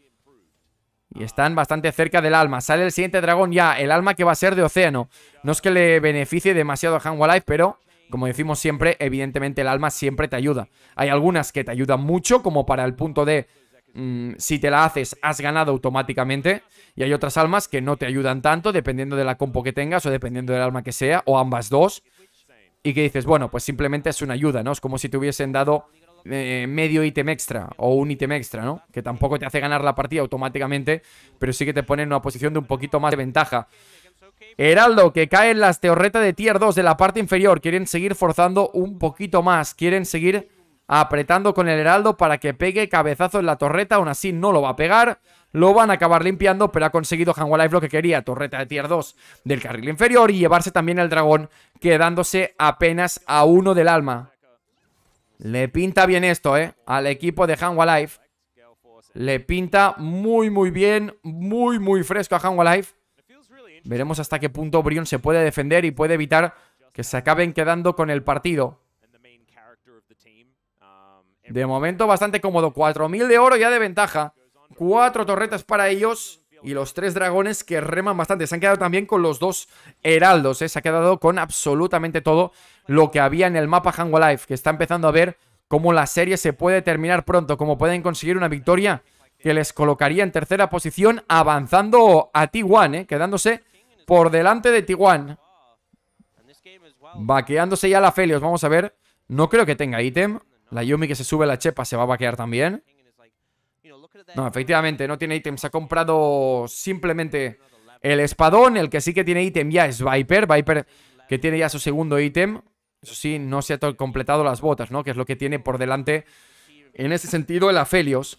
Speaker 1: Y están bastante cerca del alma. Sale el siguiente dragón ya, el alma que va a ser de océano. No es que le beneficie demasiado a Life, pero... Como decimos siempre, evidentemente el alma siempre te ayuda. Hay algunas que te ayudan mucho, como para el punto de mm, si te la haces, has ganado automáticamente. Y hay otras almas que no te ayudan tanto, dependiendo de la compo que tengas o dependiendo del alma que sea, o ambas dos y que dices, bueno, pues simplemente es una ayuda, ¿no? Es como si te hubiesen dado eh, medio ítem extra o un ítem extra, ¿no? Que tampoco te hace ganar la partida automáticamente, pero sí que te pone en una posición de un poquito más de ventaja. Heraldo, que cae en las torretas de tier 2 de la parte inferior. Quieren seguir forzando un poquito más. Quieren seguir apretando con el Heraldo para que pegue cabezazo en la torreta. Aún así no lo va a pegar. Lo van a acabar limpiando, pero ha conseguido Life lo que quería, torreta de tier 2 del carril inferior y llevarse también el dragón, quedándose apenas a uno del alma. Le pinta bien esto, ¿eh? Al equipo de Life Le pinta muy, muy bien, muy, muy fresco a Life Veremos hasta qué punto Brion se puede defender y puede evitar que se acaben quedando con el partido. De momento bastante cómodo. 4.000 de oro ya de ventaja cuatro torretas para ellos y los tres dragones que reman bastante. Se han quedado también con los dos heraldos, ¿eh? se ha quedado con absolutamente todo lo que había en el mapa life que está empezando a ver cómo la serie se puede terminar pronto, cómo pueden conseguir una victoria que les colocaría en tercera posición, avanzando a t ¿eh? quedándose por delante de t Vaqueándose ya la Felios, vamos a ver. No creo que tenga ítem. La Yumi que se sube la chepa se va a vaquear también. No, efectivamente, no tiene ítems. Ha comprado simplemente el espadón. El que sí que tiene ítem ya es Viper. Viper que tiene ya su segundo ítem. Eso sí, no se ha completado las botas, ¿no? Que es lo que tiene por delante, en ese sentido, el Afelios.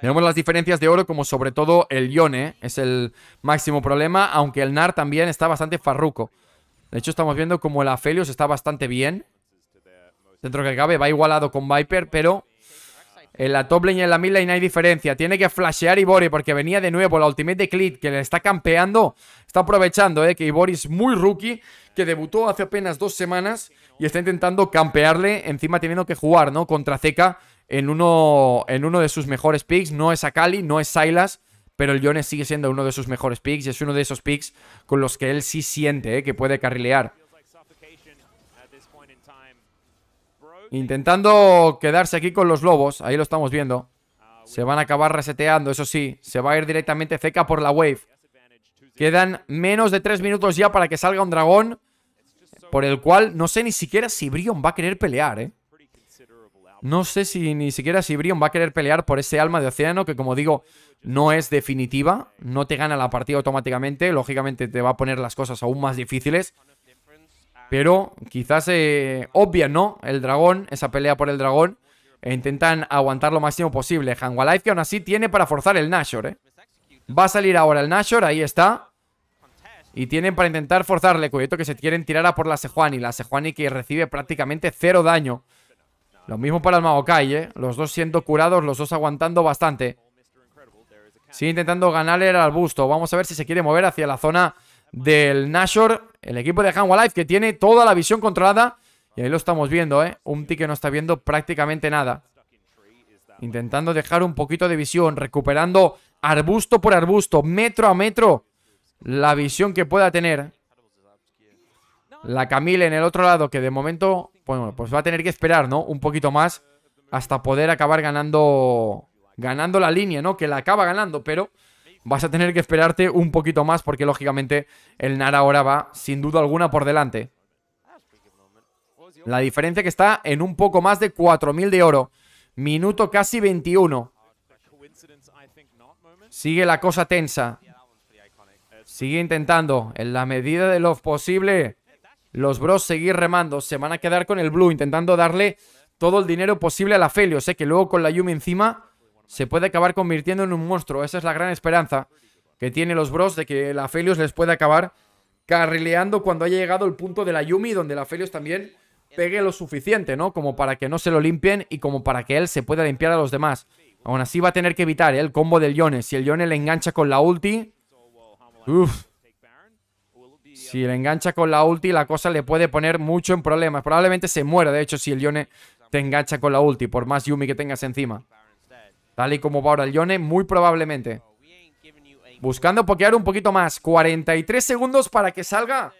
Speaker 1: Tenemos las diferencias de oro como sobre todo el Ione. ¿eh? Es el máximo problema, aunque el Nar también está bastante farruco. De hecho, estamos viendo como el Afelios está bastante bien. Dentro que cabe, va igualado con Viper, pero en la top lane y en la mid lane hay diferencia. Tiene que flashear Ibori porque venía de nuevo la ultimate de Clit que le está campeando. Está aprovechando, ¿eh? Que Ibori es muy rookie, que debutó hace apenas dos semanas y está intentando campearle. Encima teniendo que jugar, ¿no? Contra Zeka en uno, en uno de sus mejores picks. No es Akali, no es Silas, pero el Jones sigue siendo uno de sus mejores picks y es uno de esos picks con los que él sí siente, eh, Que puede carrilear. Intentando quedarse aquí con los lobos. Ahí lo estamos viendo. Se van a acabar reseteando, eso sí. Se va a ir directamente cerca por la wave. Quedan menos de tres minutos ya para que salga un dragón. Por el cual no sé ni siquiera si Brion va a querer pelear, ¿eh? No sé si ni siquiera si Brion va a querer pelear por ese alma de océano que, como digo, no es definitiva. No te gana la partida automáticamente. Lógicamente te va a poner las cosas aún más difíciles pero quizás eh, obvia ¿no? El dragón, esa pelea por el dragón, e intentan aguantar lo máximo posible. Hangualife, que aún así tiene para forzar el Nashor, ¿eh? Va a salir ahora el Nashor, ahí está. Y tienen para intentar forzarle, cuidado que se quieren tirar a por la Sejuani. La Sejuani que recibe prácticamente cero daño. Lo mismo para el Maokai, ¿eh? Los dos siendo curados, los dos aguantando bastante. Sigue intentando ganarle al busto Vamos a ver si se quiere mover hacia la zona del Nashor, el equipo de Hanwha Life, que tiene toda la visión controlada. Y ahí lo estamos viendo, ¿eh? Umti que no está viendo prácticamente nada. Intentando dejar un poquito de visión, recuperando arbusto por arbusto, metro a metro, la visión que pueda tener. La Camille en el otro lado, que de momento, bueno, pues va a tener que esperar, ¿no? Un poquito más hasta poder acabar ganando ganando la línea, ¿no? Que la acaba ganando, pero vas a tener que esperarte un poquito más porque lógicamente el Nara ahora va sin duda alguna por delante. La diferencia que está en un poco más de 4.000 de oro. Minuto casi 21. Sigue la cosa tensa. Sigue intentando, en la medida de lo posible, los bros seguir remando. Se van a quedar con el blue, intentando darle todo el dinero posible a la Felios, Sé eh, que luego con la Yumi encima se puede acabar convirtiendo en un monstruo. Esa es la gran esperanza que tienen los bros de que la Felios les pueda acabar carrileando cuando haya llegado el punto de la Yumi, donde la Felios también pegue lo suficiente, ¿no? Como para que no se lo limpien y como para que él se pueda limpiar a los demás. Aún así va a tener que evitar ¿eh? el combo del Yone. Si el Yone le engancha con la ulti... Si le engancha con la ulti, la cosa le puede poner mucho en problemas. Probablemente se muera, de hecho, si el Yone te engancha con la ulti, por más Yumi que tengas encima. Tal y como va ahora el Yone, muy probablemente. Buscando pokear un poquito más. 43 segundos para que salga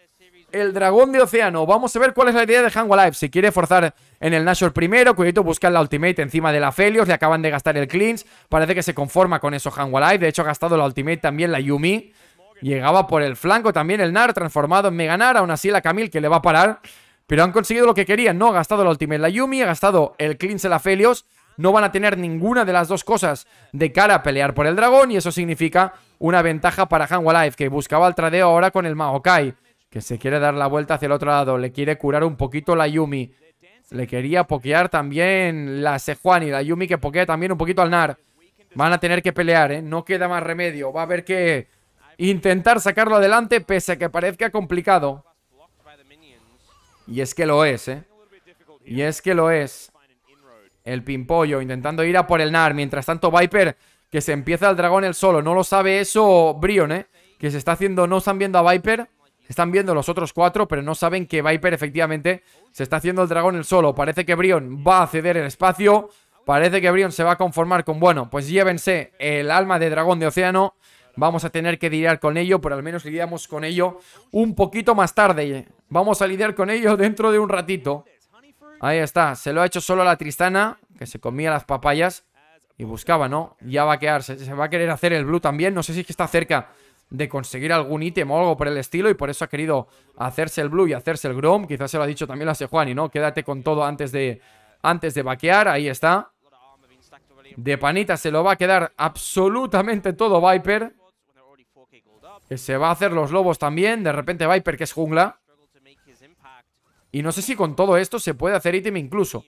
Speaker 1: el dragón de océano. Vamos a ver cuál es la idea de Hangwalife. Si quiere forzar en el Nashor primero, cuidado, busca la ultimate encima de la Felios. Le acaban de gastar el cleanse. Parece que se conforma con eso Hangwalife. De hecho, ha gastado la ultimate también la Yumi. Llegaba por el flanco también el Nar, transformado en Nar Aún así, la Camille que le va a parar. Pero han conseguido lo que querían, ¿no? Ha gastado la ultimate la Yumi, ha gastado el cleanse la Felios no van a tener ninguna de las dos cosas de cara a pelear por el dragón y eso significa una ventaja para Hanwha Life que buscaba el tradeo ahora con el Maokai, que se quiere dar la vuelta hacia el otro lado, le quiere curar un poquito la Yumi, le quería pokear también la Sejuani, la Yumi que pokea también un poquito al Nar. Van a tener que pelear, ¿eh? no queda más remedio, va a haber que intentar sacarlo adelante pese a que parezca complicado. Y es que lo es, ¿eh? Y es que lo es. El Pimpollo intentando ir a por el Nar. Mientras tanto, Viper, que se empieza el dragón el solo. No lo sabe eso Brion, ¿eh? Que se está haciendo... No están viendo a Viper. Están viendo los otros cuatro, pero no saben que Viper efectivamente se está haciendo el dragón el solo. Parece que Brion va a ceder el espacio. Parece que Brion se va a conformar con... Bueno, pues llévense el alma de dragón de océano. Vamos a tener que lidiar con ello, pero al menos lidiamos con ello un poquito más tarde. Vamos a lidiar con ello dentro de un ratito. Ahí está, se lo ha hecho solo la Tristana, que se comía las papayas y buscaba, ¿no? Ya va a quedarse, se va a querer hacer el blue también, no sé si es que está cerca de conseguir algún ítem o algo por el estilo y por eso ha querido hacerse el blue y hacerse el grom, quizás se lo ha dicho también la Sejuani, ¿no? Quédate con todo antes de, antes de vaquear, ahí está. De panita se lo va a quedar absolutamente todo Viper. se va a hacer los lobos también, de repente Viper que es jungla. Y no sé si con todo esto se puede hacer ítem incluso.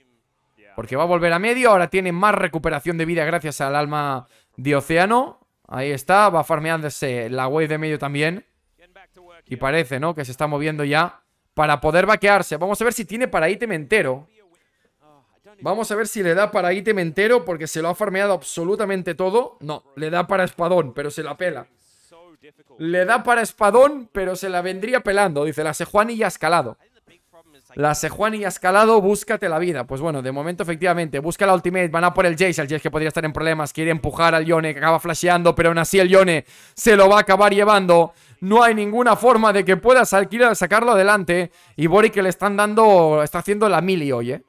Speaker 1: Porque va a volver a medio. Ahora tiene más recuperación de vida gracias al alma de océano. Ahí está. Va farmeándose la wave de medio también. Y parece, ¿no? Que se está moviendo ya para poder vaquearse. Vamos a ver si tiene para ítem entero. Vamos a ver si le da para ítem entero porque se lo ha farmeado absolutamente todo. No, le da para espadón, pero se la pela. Le da para espadón, pero se la vendría pelando. Dice la Sejuani y ha escalado. La Sejuani ha Escalado, búscate la vida. Pues bueno, de momento efectivamente, busca la ultimate, van a por el Jace, el Jace que podría estar en problemas, quiere empujar al Yone, que acaba flasheando, pero aún así el Yone se lo va a acabar llevando. No hay ninguna forma de que pueda sacarlo adelante. Y Bori que le están dando, está haciendo la mili hoy, ¿eh?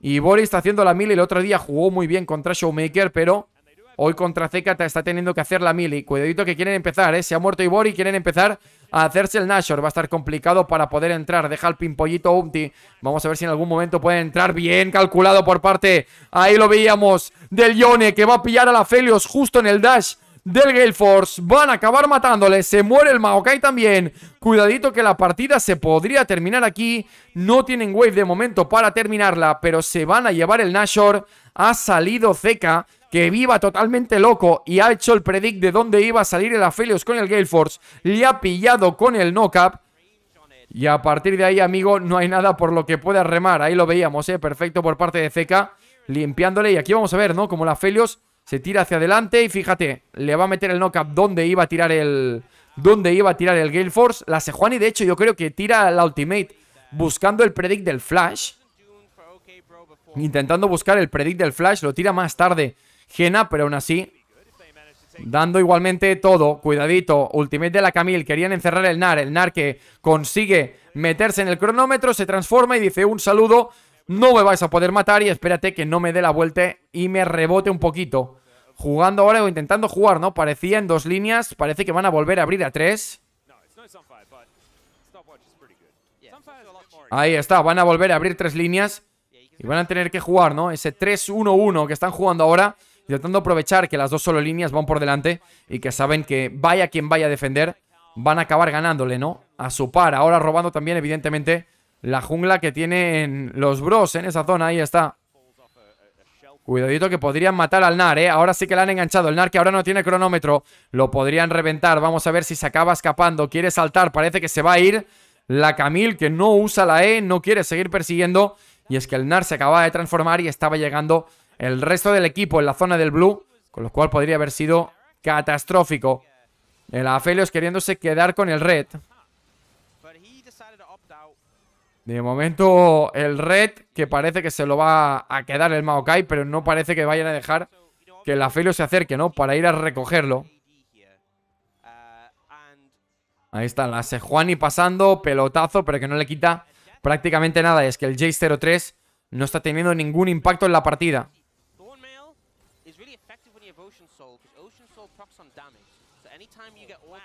Speaker 1: Y Bori está haciendo la mili, el otro día jugó muy bien contra Showmaker, pero Hoy contra Zekata está teniendo que hacer la mili. Cuidadito que quieren empezar, ¿eh? Se ha muerto Ibori y quieren empezar a hacerse el Nashor. Va a estar complicado para poder entrar. Deja el pimpollito Umti, Vamos a ver si en algún momento puede entrar. Bien calculado por parte. Ahí lo veíamos. Del Yone que va a pillar a la Felios justo en el dash del Gale Force. Van a acabar matándole. Se muere el Maokai también. Cuidadito que la partida se podría terminar aquí. No tienen wave de momento para terminarla. Pero se van a llevar el Nashor. Ha salido Zeka que viva totalmente loco y ha hecho el predict de dónde iba a salir el Aphelios con el Galeforce, le ha pillado con el knockup. Y a partir de ahí, amigo, no hay nada por lo que pueda remar. Ahí lo veíamos, ¿eh? Perfecto por parte de ZK. limpiándole. Y aquí vamos a ver, ¿no? Como el Aphelios se tira hacia adelante y fíjate, le va a meter el knock-up donde iba a tirar el... Donde iba a tirar el Galeforce. La Sejuani, de hecho, yo creo que tira la Ultimate buscando el predict del Flash. Intentando buscar el predict del Flash, lo tira más tarde Gena, pero aún así Dando igualmente todo, cuidadito, ultimate de la Camille, querían encerrar el NAR, el NAR que consigue meterse en el cronómetro, se transforma y dice un saludo, no me vais a poder matar y espérate que no me dé la vuelta y me rebote un poquito. Jugando ahora o intentando jugar, ¿no? Parecía en dos líneas, parece que van a volver a abrir a tres. Ahí está, van a volver a abrir tres líneas y van a tener que jugar, ¿no? Ese 3-1-1 que están jugando ahora intentando aprovechar que las dos solo líneas van por delante y que saben que vaya quien vaya a defender, van a acabar ganándole, ¿no? A su par, ahora robando también evidentemente la jungla que tienen los bros en esa zona, ahí está. Cuidadito que podrían matar al NAR, ¿eh? Ahora sí que la han enganchado. El NAR que ahora no tiene cronómetro. Lo podrían reventar. Vamos a ver si se acaba escapando. Quiere saltar. Parece que se va a ir. La Camille que no usa la E. No quiere seguir persiguiendo. Y es que el NAR se acaba de transformar y estaba llegando el resto del equipo en la zona del blue, con lo cual podría haber sido catastrófico. El Afelios queriéndose quedar con el red. De momento el red que parece que se lo va a quedar el Maokai, pero no parece que vayan a dejar que el Afelios se acerque, ¿no? Para ir a recogerlo. Ahí está la Sejuani pasando, pelotazo, pero que no le quita prácticamente nada. Es que el j 03 no está teniendo ningún impacto en la partida.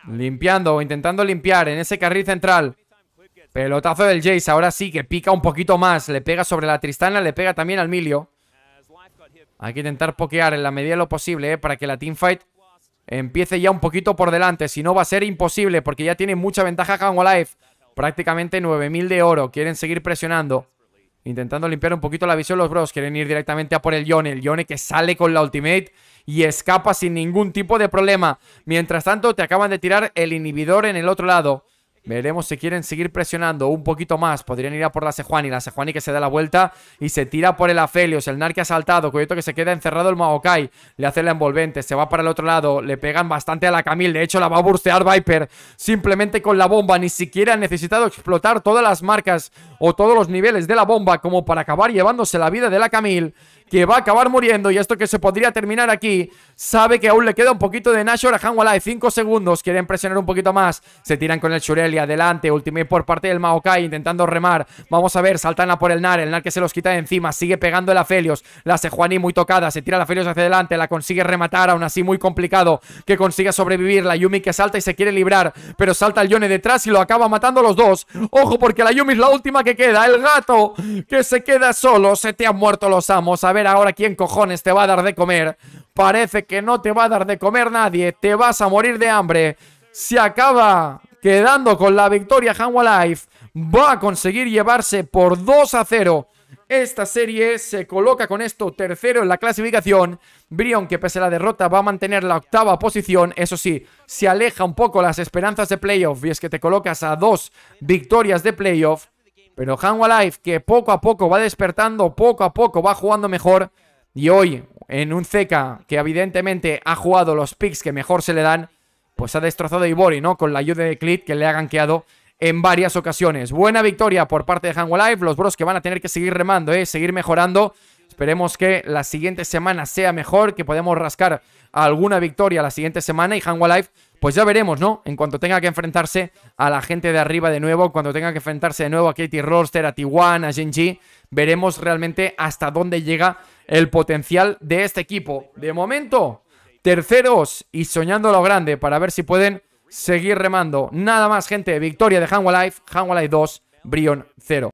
Speaker 1: Limpiando o intentando limpiar en ese carril central. Pelotazo del Jace, ahora sí que pica un poquito más. Le pega sobre la Tristana, le pega también al Milio. Hay que intentar pokear en la medida de lo posible eh, para que la teamfight empiece ya un poquito por delante. Si no va a ser imposible porque ya tiene mucha ventaja Hango Prácticamente 9.000 de oro. Quieren seguir presionando. Intentando limpiar un poquito la visión los bros. Quieren ir directamente a por el Yone. El Yone que sale con la ultimate y escapa sin ningún tipo de problema. Mientras tanto, te acaban de tirar el inhibidor en el otro lado. Veremos si quieren seguir presionando un poquito más. Podrían ir a por la Sejuani. La Sejuani que se da la vuelta y se tira por el Afelios. El Nar que ha saltado. Coyoto que se queda encerrado el Maokai. Le hace la envolvente. Se va para el otro lado. Le pegan bastante a la Camille. De hecho, la va a burstear Viper. Simplemente con la bomba. Ni siquiera ha necesitado explotar todas las marcas o todos los niveles de la bomba como para acabar llevándose la vida de la Camille que va a acabar muriendo y esto que se podría terminar aquí, sabe que aún le queda un poquito de Nashor a Hanwala de 5 segundos, quieren presionar un poquito más, se tiran con el Chureli. adelante, ultimate por parte del Maokai intentando remar, vamos a ver, saltan a por el Nar, el Nar que se los quita de encima, sigue pegando el felios la Sejuani muy tocada, se tira la felios hacia adelante, la consigue rematar, aún así muy complicado que consiga sobrevivir, la Yumi que salta y se quiere librar, pero salta el Yone detrás y lo acaba matando los dos, ojo porque la Yumi es la última que queda, el gato que se queda solo, se te han muerto los amos, a ahora quién cojones te va a dar de comer. Parece que no te va a dar de comer nadie. Te vas a morir de hambre. Se acaba quedando con la victoria Life, Va a conseguir llevarse por 2 a 0 esta serie se coloca con esto tercero en la clasificación. Brion, que pese a la derrota va a mantener la octava posición. Eso sí, se aleja un poco las esperanzas de playoff y es que te colocas a dos victorias de playoff. Pero Hanwha que poco a poco va despertando, poco a poco va jugando mejor. Y hoy, en un Zeca que evidentemente ha jugado los picks que mejor se le dan, pues ha destrozado a Ibori, ¿no? Con la ayuda de Clit, que le ha ganqueado en varias ocasiones. Buena victoria por parte de Hanwha Los bros que van a tener que seguir remando, ¿eh? Seguir mejorando. Esperemos que la siguiente semana sea mejor, que podamos rascar alguna victoria la siguiente semana y Hanwha pues ya veremos, ¿no? En cuanto tenga que enfrentarse a la gente de arriba de nuevo, cuando tenga que enfrentarse de nuevo a Katie Roster, a Tiwan, a Genji, veremos realmente hasta dónde llega el potencial de este equipo. De momento, terceros y soñando lo grande para ver si pueden seguir remando. Nada más, gente. Victoria de Hanwha Life, Hanwha Life 2, Brion 0.